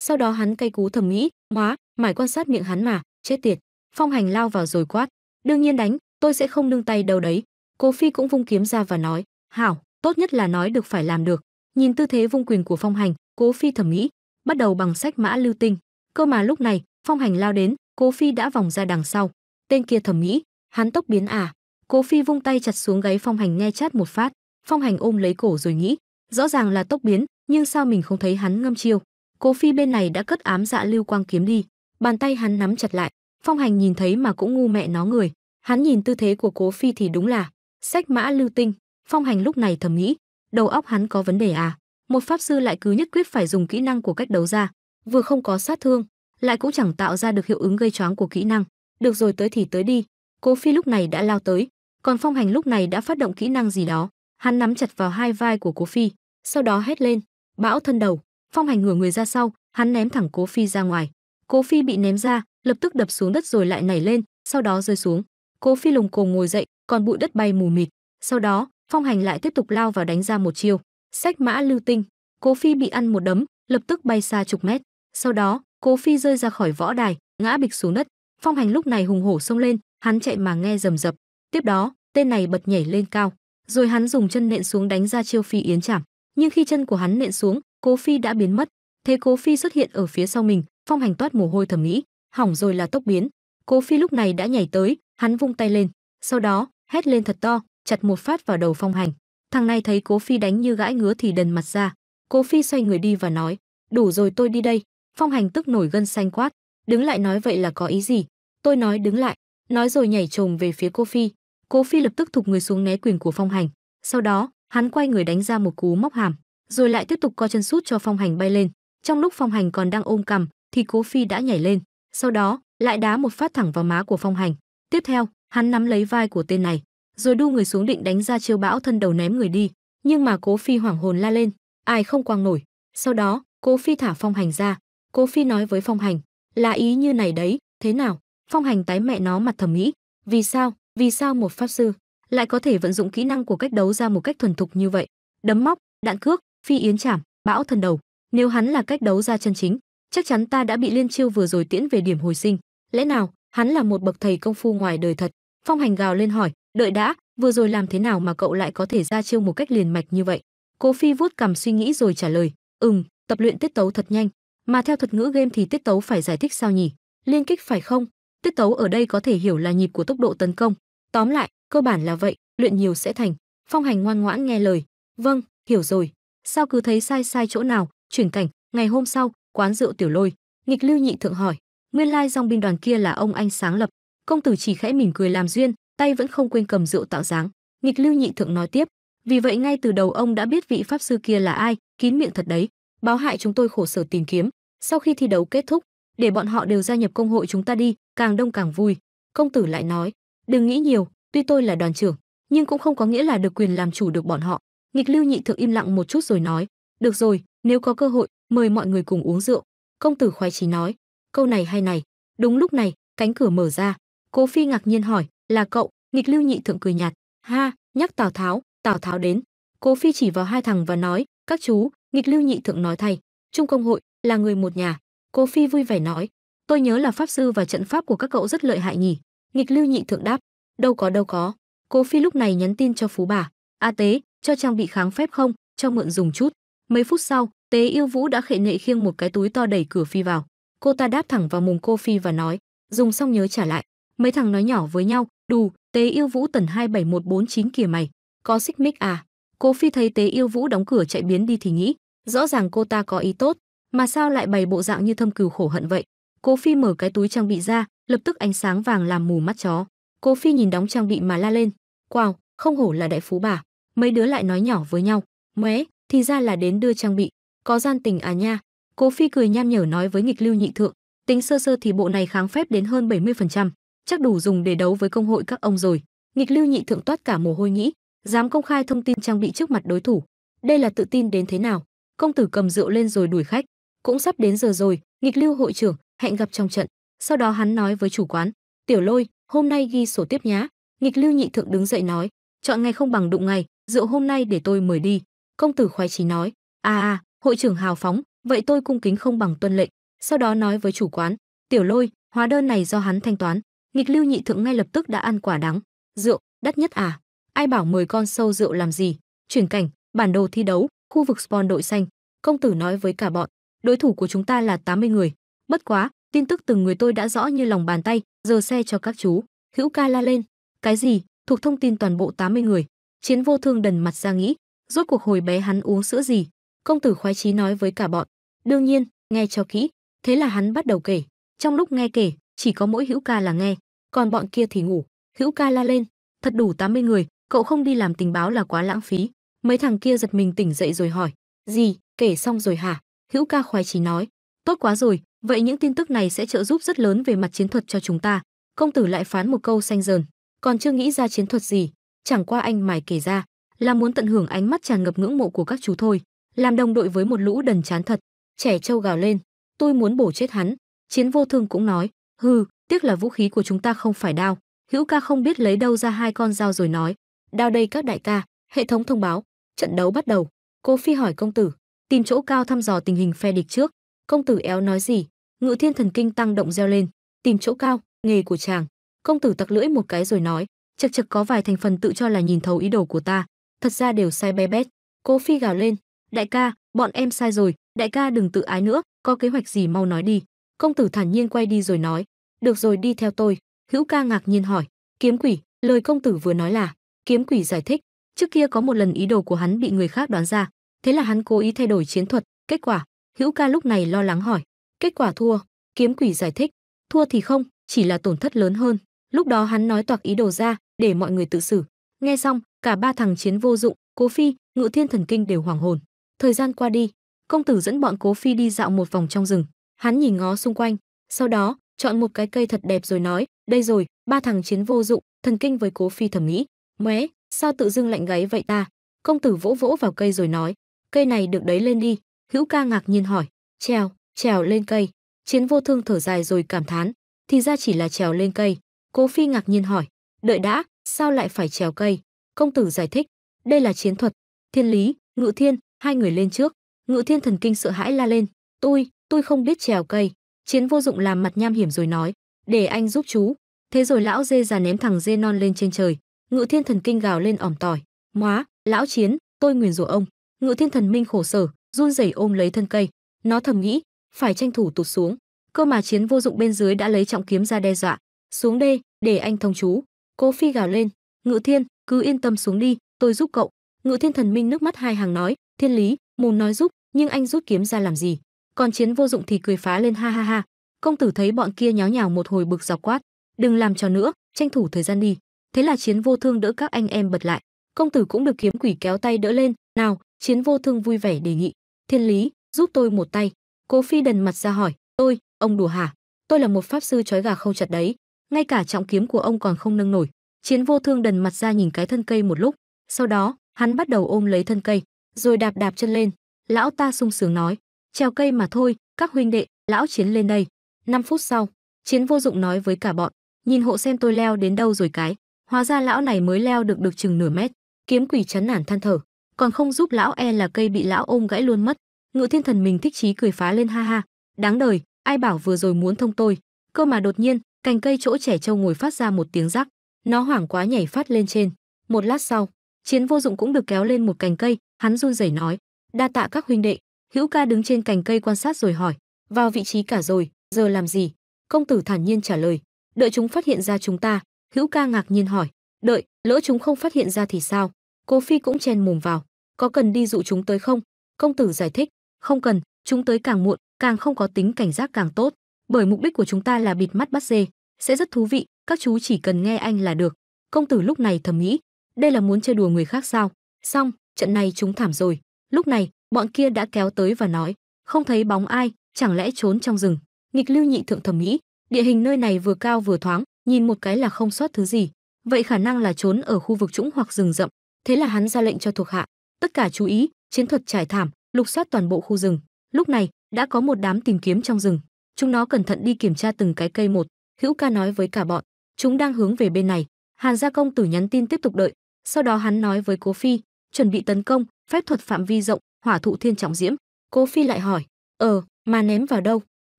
Speaker 1: sau đó hắn cay cú thầm nghĩ hóa mải quan sát miệng hắn mà chết tiệt phong hành lao vào rồi quát đương nhiên đánh tôi sẽ không nương tay đâu đấy cố phi cũng vung kiếm ra và nói hảo tốt nhất là nói được phải làm được nhìn tư thế vung quyền của phong hành cố phi thầm nghĩ bắt đầu bằng sách mã lưu tinh cơ mà lúc này phong hành lao đến cố phi đã vòng ra đằng sau tên kia thầm nghĩ hắn tốc biến à cố phi vung tay chặt xuống gáy phong hành nghe chát một phát phong hành ôm lấy cổ rồi nghĩ rõ ràng là tốc biến nhưng sao mình không thấy hắn ngâm chiêu Cố Phi bên này đã cất ám dạ lưu quang kiếm đi, bàn tay hắn nắm chặt lại, Phong Hành nhìn thấy mà cũng ngu mẹ nó người, hắn nhìn tư thế của Cố Phi thì đúng là sách mã lưu tinh, Phong Hành lúc này thầm nghĩ, đầu óc hắn có vấn đề à? Một pháp sư lại cứ nhất quyết phải dùng kỹ năng của cách đấu ra, vừa không có sát thương, lại cũng chẳng tạo ra được hiệu ứng gây choáng của kỹ năng. Được rồi tới thì tới đi, Cố Phi lúc này đã lao tới, còn Phong Hành lúc này đã phát động kỹ năng gì đó, hắn nắm chặt vào hai vai của Cố Phi, sau đó hét lên, "Bão thân đầu!" phong hành ngửa người ra sau hắn ném thẳng cố phi ra ngoài cố phi bị ném ra lập tức đập xuống đất rồi lại nảy lên sau đó rơi xuống cố phi lùng cồ ngồi dậy còn bụi đất bay mù mịt sau đó phong hành lại tiếp tục lao vào đánh ra một chiêu sách mã lưu tinh cố phi bị ăn một đấm lập tức bay xa chục mét sau đó cố phi rơi ra khỏi võ đài ngã bịch xuống đất phong hành lúc này hùng hổ xông lên hắn chạy mà nghe rầm rập tiếp đó tên này bật nhảy lên cao rồi hắn dùng chân nện xuống đánh ra chiêu phi yến chạm. nhưng khi chân của hắn nện xuống cố phi đã biến mất thế cố phi xuất hiện ở phía sau mình phong hành toát mồ hôi thầm nghĩ hỏng rồi là tốc biến cố phi lúc này đã nhảy tới hắn vung tay lên sau đó hét lên thật to chặt một phát vào đầu phong hành thằng này thấy cố phi đánh như gãi ngứa thì đần mặt ra cố phi xoay người đi và nói đủ rồi tôi đi đây phong hành tức nổi gân xanh quát đứng lại nói vậy là có ý gì tôi nói đứng lại nói rồi nhảy chồm về phía cô phi cố phi lập tức thụp người xuống né quyền của phong hành sau đó hắn quay người đánh ra một cú móc hàm rồi lại tiếp tục co chân sút cho phong hành bay lên trong lúc phong hành còn đang ôm cằm thì cố phi đã nhảy lên sau đó lại đá một phát thẳng vào má của phong hành tiếp theo hắn nắm lấy vai của tên này rồi đu người xuống định đánh ra chiêu bão thân đầu ném người đi nhưng mà cố phi hoảng hồn la lên ai không quang nổi sau đó cố phi thả phong hành ra cố phi nói với phong hành là ý như này đấy thế nào phong hành tái mẹ nó mặt thầm nghĩ vì sao vì sao một pháp sư lại có thể vận dụng kỹ năng của cách đấu ra một cách thuần thục như vậy đấm móc đạn cước phi yến chảm bão thần đầu nếu hắn là cách đấu ra chân chính chắc chắn ta đã bị liên chiêu vừa rồi tiễn về điểm hồi sinh lẽ nào hắn là một bậc thầy công phu ngoài đời thật phong hành gào lên hỏi đợi đã vừa rồi làm thế nào mà cậu lại có thể ra chiêu một cách liền mạch như vậy cố phi vuốt cằm suy nghĩ rồi trả lời ừm tập luyện tiết tấu thật nhanh mà theo thuật ngữ game thì tiết tấu phải giải thích sao nhỉ liên kích phải không tiết tấu ở đây có thể hiểu là nhịp của tốc độ tấn công tóm lại cơ bản là vậy luyện nhiều sẽ thành phong hành ngoan ngoãn nghe lời vâng hiểu rồi sao cứ thấy sai sai chỗ nào chuyển cảnh ngày hôm sau quán rượu tiểu lôi nghịch lưu nhị thượng hỏi nguyên lai dòng binh đoàn kia là ông anh sáng lập công tử chỉ khẽ mỉm cười làm duyên tay vẫn không quên cầm rượu tạo dáng nghịch lưu nhị thượng nói tiếp vì vậy ngay từ đầu ông đã biết vị pháp sư kia là ai kín miệng thật đấy báo hại chúng tôi khổ sở tìm kiếm sau khi thi đấu kết thúc để bọn họ đều gia nhập công hội chúng ta đi càng đông càng vui công tử lại nói đừng nghĩ nhiều tuy tôi là đoàn trưởng nhưng cũng không có nghĩa là được quyền làm chủ được bọn họ nghịch lưu nhị thượng im lặng một chút rồi nói được rồi nếu có cơ hội mời mọi người cùng uống rượu công tử khoái chí nói câu này hay này đúng lúc này cánh cửa mở ra cố phi ngạc nhiên hỏi là cậu nghịch lưu nhị thượng cười nhạt ha nhắc tào tháo tào tháo đến cố phi chỉ vào hai thằng và nói các chú nghịch lưu nhị thượng nói thay trung công hội là người một nhà cố phi vui vẻ nói tôi nhớ là pháp sư và trận pháp của các cậu rất lợi hại nhỉ nghịch lưu nhị thượng đáp đâu có đâu có cố phi lúc này nhắn tin cho phú bà a tế cho trang bị kháng phép không cho mượn dùng chút mấy phút sau tế yêu vũ đã khệ nệ khiêng một cái túi to đẩy cửa phi vào cô ta đáp thẳng vào mùng cô phi và nói dùng xong nhớ trả lại mấy thằng nói nhỏ với nhau đù tế yêu vũ tần hai bảy một bốn chín kìa mày có xích mích à cô phi thấy tế yêu vũ đóng cửa chạy biến đi thì nghĩ rõ ràng cô ta có ý tốt mà sao lại bày bộ dạng như thâm cừu khổ hận vậy cô phi mở cái túi trang bị ra lập tức ánh sáng vàng làm mù mắt chó cô phi nhìn đóng trang bị mà la lên wow không hổ là đại phú bà mấy đứa lại nói nhỏ với nhau mé thì ra là đến đưa trang bị có gian tình à nha cố phi cười nham nhở nói với nghịch lưu nhị thượng tính sơ sơ thì bộ này kháng phép đến hơn 70%, chắc đủ dùng để đấu với công hội các ông rồi nghịch lưu nhị thượng toát cả mồ hôi nghĩ dám công khai thông tin trang bị trước mặt đối thủ đây là tự tin đến thế nào công tử cầm rượu lên rồi đuổi khách cũng sắp đến giờ rồi nghịch lưu hội trưởng hẹn gặp trong trận sau đó hắn nói với chủ quán tiểu lôi hôm nay ghi sổ tiếp nhá nghịch lưu nhị thượng đứng dậy nói chọn ngày không bằng đụng ngày rượu hôm nay để tôi mời đi. Công tử khoái chí nói, a à, a, à, hội trưởng hào phóng, vậy tôi cung kính không bằng tuân lệnh. Sau đó nói với chủ quán, tiểu lôi, hóa đơn này do hắn thanh toán. Nghịch lưu nhị thượng ngay lập tức đã ăn quả đắng. Rượu, đắt nhất à? Ai bảo mời con sâu rượu làm gì? Chuyển cảnh, bản đồ thi đấu, khu vực spawn đội xanh. Công tử nói với cả bọn, đối thủ của chúng ta là 80 người. Bất quá, tin tức từng người tôi đã rõ như lòng bàn tay, giờ xe cho các chú. Hữu ca la lên, cái gì? Thuộc thông tin toàn bộ 80 người, Chiến vô thương đần mặt ra nghĩ, rốt cuộc hồi bé hắn uống sữa gì? Công tử khoái chí nói với cả bọn. Đương nhiên, nghe cho kỹ. Thế là hắn bắt đầu kể. Trong lúc nghe kể, chỉ có mỗi hữu ca là nghe, còn bọn kia thì ngủ. Hữu ca la lên, thật đủ 80 người, cậu không đi làm tình báo là quá lãng phí. Mấy thằng kia giật mình tỉnh dậy rồi hỏi, gì, kể xong rồi hả? Hữu ca khoái chí nói, tốt quá rồi, vậy những tin tức này sẽ trợ giúp rất lớn về mặt chiến thuật cho chúng ta. Công tử lại phán một câu xanh dờn, còn chưa nghĩ ra chiến thuật gì, chẳng qua anh mài kể ra là muốn tận hưởng ánh mắt tràn ngập ngưỡng mộ của các chú thôi làm đồng đội với một lũ đần chán thật trẻ trâu gào lên tôi muốn bổ chết hắn chiến vô thương cũng nói hừ tiếc là vũ khí của chúng ta không phải đao hữu ca không biết lấy đâu ra hai con dao rồi nói đao đây các đại ca hệ thống thông báo trận đấu bắt đầu cô phi hỏi công tử tìm chỗ cao thăm dò tình hình phe địch trước công tử éo nói gì ngự thiên thần kinh tăng động reo lên tìm chỗ cao nghề của chàng công tử tặc lưỡi một cái rồi nói chực chực có vài thành phần tự cho là nhìn thấu ý đồ của ta thật ra đều sai bé bét cố phi gào lên đại ca bọn em sai rồi đại ca đừng tự ái nữa có kế hoạch gì mau nói đi công tử thản nhiên quay đi rồi nói được rồi đi theo tôi hữu ca ngạc nhiên hỏi kiếm quỷ lời công tử vừa nói là kiếm quỷ giải thích trước kia có một lần ý đồ của hắn bị người khác đoán ra thế là hắn cố ý thay đổi chiến thuật kết quả hữu ca lúc này lo lắng hỏi kết quả thua kiếm quỷ giải thích thua thì không chỉ là tổn thất lớn hơn lúc đó hắn nói toạc ý đồ ra để mọi người tự xử nghe xong cả ba thằng chiến vô dụng cố phi ngự thiên thần kinh đều hoảng hồn thời gian qua đi công tử dẫn bọn cố phi đi dạo một vòng trong rừng hắn nhìn ngó xung quanh sau đó chọn một cái cây thật đẹp rồi nói đây rồi ba thằng chiến vô dụng thần kinh với cố phi thẩm nghĩ mé sao tự dưng lạnh gáy vậy ta công tử vỗ vỗ vào cây rồi nói cây này được đấy lên đi hữu ca ngạc nhiên hỏi trèo trèo lên cây chiến vô thương thở dài rồi cảm thán thì ra chỉ là trèo lên cây cố phi ngạc nhiên hỏi Đợi đã, sao lại phải trèo cây? Công tử giải thích, đây là chiến thuật, thiên lý, ngự thiên, hai người lên trước. Ngự thiên thần kinh sợ hãi la lên, tôi, tôi không biết trèo cây. Chiến vô dụng làm mặt nham hiểm rồi nói, để anh giúp chú. Thế rồi lão dê già ném thằng dê non lên trên trời. Ngự thiên thần kinh gào lên ỏm tỏi, móa, lão chiến, tôi nguyền rủa ông. Ngự thiên thần minh khổ sở, run rẩy ôm lấy thân cây. Nó thầm nghĩ, phải tranh thủ tụt xuống. Cơ mà chiến vô dụng bên dưới đã lấy trọng kiếm ra đe dọa. Xuống đây, để anh thông chú. Cố Phi gào lên, "Ngự Thiên, cứ yên tâm xuống đi, tôi giúp cậu." Ngự Thiên thần minh nước mắt hai hàng nói, "Thiên lý, mồm nói giúp, nhưng anh rút kiếm ra làm gì?" Còn Chiến Vô Dụng thì cười phá lên ha ha ha. Công tử thấy bọn kia nháo nhào một hồi bực dọc quát, "Đừng làm trò nữa, tranh thủ thời gian đi." Thế là Chiến Vô Thương đỡ các anh em bật lại. Công tử cũng được kiếm quỷ kéo tay đỡ lên, "Nào, Chiến Vô Thương vui vẻ đề nghị, "Thiên lý, giúp tôi một tay." Cố Phi đần mặt ra hỏi, "Tôi, ông đùa hả? Tôi là một pháp sư trói gà không chặt đấy, ngay cả trọng kiếm của ông còn không nâng nổi chiến vô thương đần mặt ra nhìn cái thân cây một lúc sau đó hắn bắt đầu ôm lấy thân cây rồi đạp đạp chân lên lão ta sung sướng nói trèo cây mà thôi các huynh đệ lão chiến lên đây 5 phút sau chiến vô dụng nói với cả bọn nhìn hộ xem tôi leo đến đâu rồi cái hóa ra lão này mới leo được được chừng nửa mét kiếm quỷ chấn nản than thở còn không giúp lão e là cây bị lão ôm gãy luôn mất ngự thiên thần mình thích chí cười phá lên ha ha đáng đời ai bảo vừa rồi muốn thông tôi cơ mà đột nhiên cành cây chỗ trẻ trâu ngồi phát ra một tiếng rắc nó hoảng quá nhảy phát lên trên một lát sau chiến vô dụng cũng được kéo lên một cành cây hắn run rẩy nói đa tạ các huynh đệ hữu ca đứng trên cành cây quan sát rồi hỏi vào vị trí cả rồi giờ làm gì công tử thản nhiên trả lời đợi chúng phát hiện ra chúng ta hữu ca ngạc nhiên hỏi đợi lỡ chúng không phát hiện ra thì sao cô phi cũng chen mồm vào có cần đi dụ chúng tới không công tử giải thích không cần chúng tới càng muộn càng không có tính cảnh giác càng tốt bởi mục đích của chúng ta là bịt mắt bắt dê sẽ rất thú vị các chú chỉ cần nghe anh là được công tử lúc này thầm nghĩ đây là muốn chơi đùa người khác sao xong trận này chúng thảm rồi lúc này bọn kia đã kéo tới và nói không thấy bóng ai chẳng lẽ trốn trong rừng nghịch lưu nhị thượng thầm nghĩ địa hình nơi này vừa cao vừa thoáng nhìn một cái là không sót thứ gì vậy khả năng là trốn ở khu vực trũng hoặc rừng rậm thế là hắn ra lệnh cho thuộc hạ tất cả chú ý chiến thuật trải thảm lục soát toàn bộ khu rừng lúc này đã có một đám tìm kiếm trong rừng Chúng nó cẩn thận đi kiểm tra từng cái cây một, Hữu Ca nói với cả bọn, chúng đang hướng về bên này. Hàn Gia Công Tử nhắn tin tiếp tục đợi, sau đó hắn nói với Cố Phi, chuẩn bị tấn công, phép thuật phạm vi rộng, hỏa thụ thiên trọng diễm. Cố Phi lại hỏi, "Ờ, mà ném vào đâu?"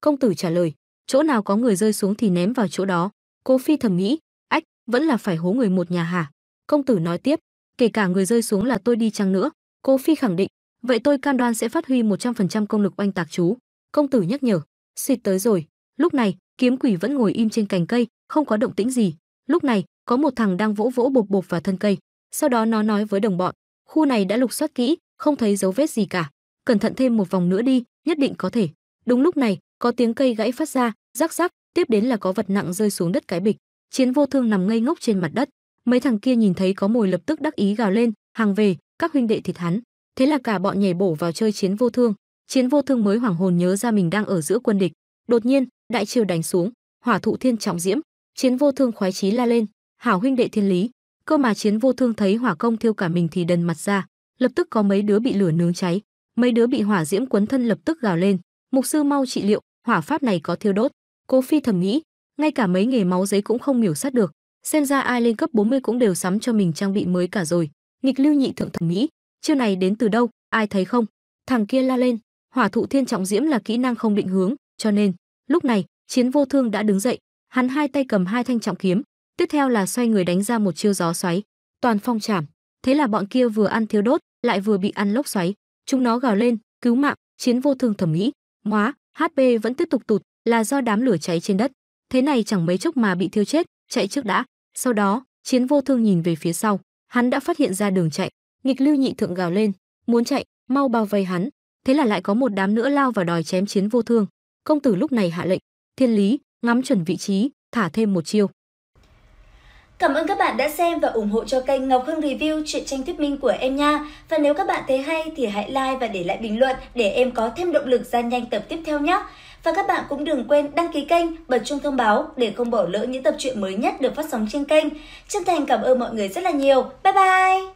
Speaker 1: Công tử trả lời, "Chỗ nào có người rơi xuống thì ném vào chỗ đó." Cố Phi thầm nghĩ, "Ách, vẫn là phải hố người một nhà hả?" Công tử nói tiếp, "Kể cả người rơi xuống là tôi đi chăng nữa." Cố Phi khẳng định, "Vậy tôi can đoan sẽ phát huy 100% công lực oanh tạc chú." Công tử nhắc nhở, suýt tới rồi lúc này kiếm quỷ vẫn ngồi im trên cành cây không có động tĩnh gì lúc này có một thằng đang vỗ vỗ bột bột vào thân cây sau đó nó nói với đồng bọn khu này đã lục soát kỹ không thấy dấu vết gì cả cẩn thận thêm một vòng nữa đi nhất định có thể đúng lúc này có tiếng cây gãy phát ra rắc rắc tiếp đến là có vật nặng rơi xuống đất cái bịch chiến vô thương nằm ngây ngốc trên mặt đất mấy thằng kia nhìn thấy có mồi lập tức đắc ý gào lên hàng về các huynh đệ thịt hắn thế là cả bọn nhảy bổ vào chơi chiến vô thương chiến vô thương mới hoảng hồn nhớ ra mình đang ở giữa quân địch đột nhiên đại triều đánh xuống hỏa thụ thiên trọng diễm chiến vô thương khoái chí la lên hảo huynh đệ thiên lý cơ mà chiến vô thương thấy hỏa công thiêu cả mình thì đần mặt ra lập tức có mấy đứa bị lửa nướng cháy mấy đứa bị hỏa diễm quấn thân lập tức gào lên mục sư mau trị liệu hỏa pháp này có thiêu đốt cố phi thầm nghĩ ngay cả mấy nghề máu giấy cũng không miểu sát được xem ra ai lên cấp 40 cũng đều sắm cho mình trang bị mới cả rồi nghịch lưu nhị thượng thẩm nghĩ chiêu này đến từ đâu ai thấy không thằng kia la lên Hỏa thụ thiên trọng diễm là kỹ năng không định hướng, cho nên lúc này chiến vô thương đã đứng dậy, hắn hai tay cầm hai thanh trọng kiếm, tiếp theo là xoay người đánh ra một chiêu gió xoáy, toàn phong chảm. Thế là bọn kia vừa ăn thiếu đốt, lại vừa bị ăn lốc xoáy, chúng nó gào lên, cứu mạng, chiến vô thương thẩm nghĩ, hóa, HP vẫn tiếp tục tụt, là do đám lửa cháy trên đất. Thế này chẳng mấy chốc mà bị thiêu chết, chạy trước đã. Sau đó, chiến vô thương nhìn về phía sau, hắn đã phát hiện ra đường chạy, nghịch lưu nhị thượng gào lên, muốn chạy, mau bao vây hắn, thế là lại có một đám nữa lao vào đòi chém chiến vô thương công tử lúc này hạ lệnh thiên lý ngắm chuẩn vị trí thả thêm một chiêu Cảm ơn các bạn đã xem và ủng hộ cho kênh Ngọc Hưng Review truyện tranh thuyết minh của em nha. Và nếu các bạn thấy hay thì hãy like và để lại bình luận để em có thêm động lực ra nhanh tập tiếp theo nhé. Và các bạn cũng đừng quên đăng ký kênh, bật chuông thông báo để không bỏ lỡ những tập truyện mới nhất được phát sóng trên kênh. Chân thành cảm ơn mọi người rất là nhiều. Bye bye!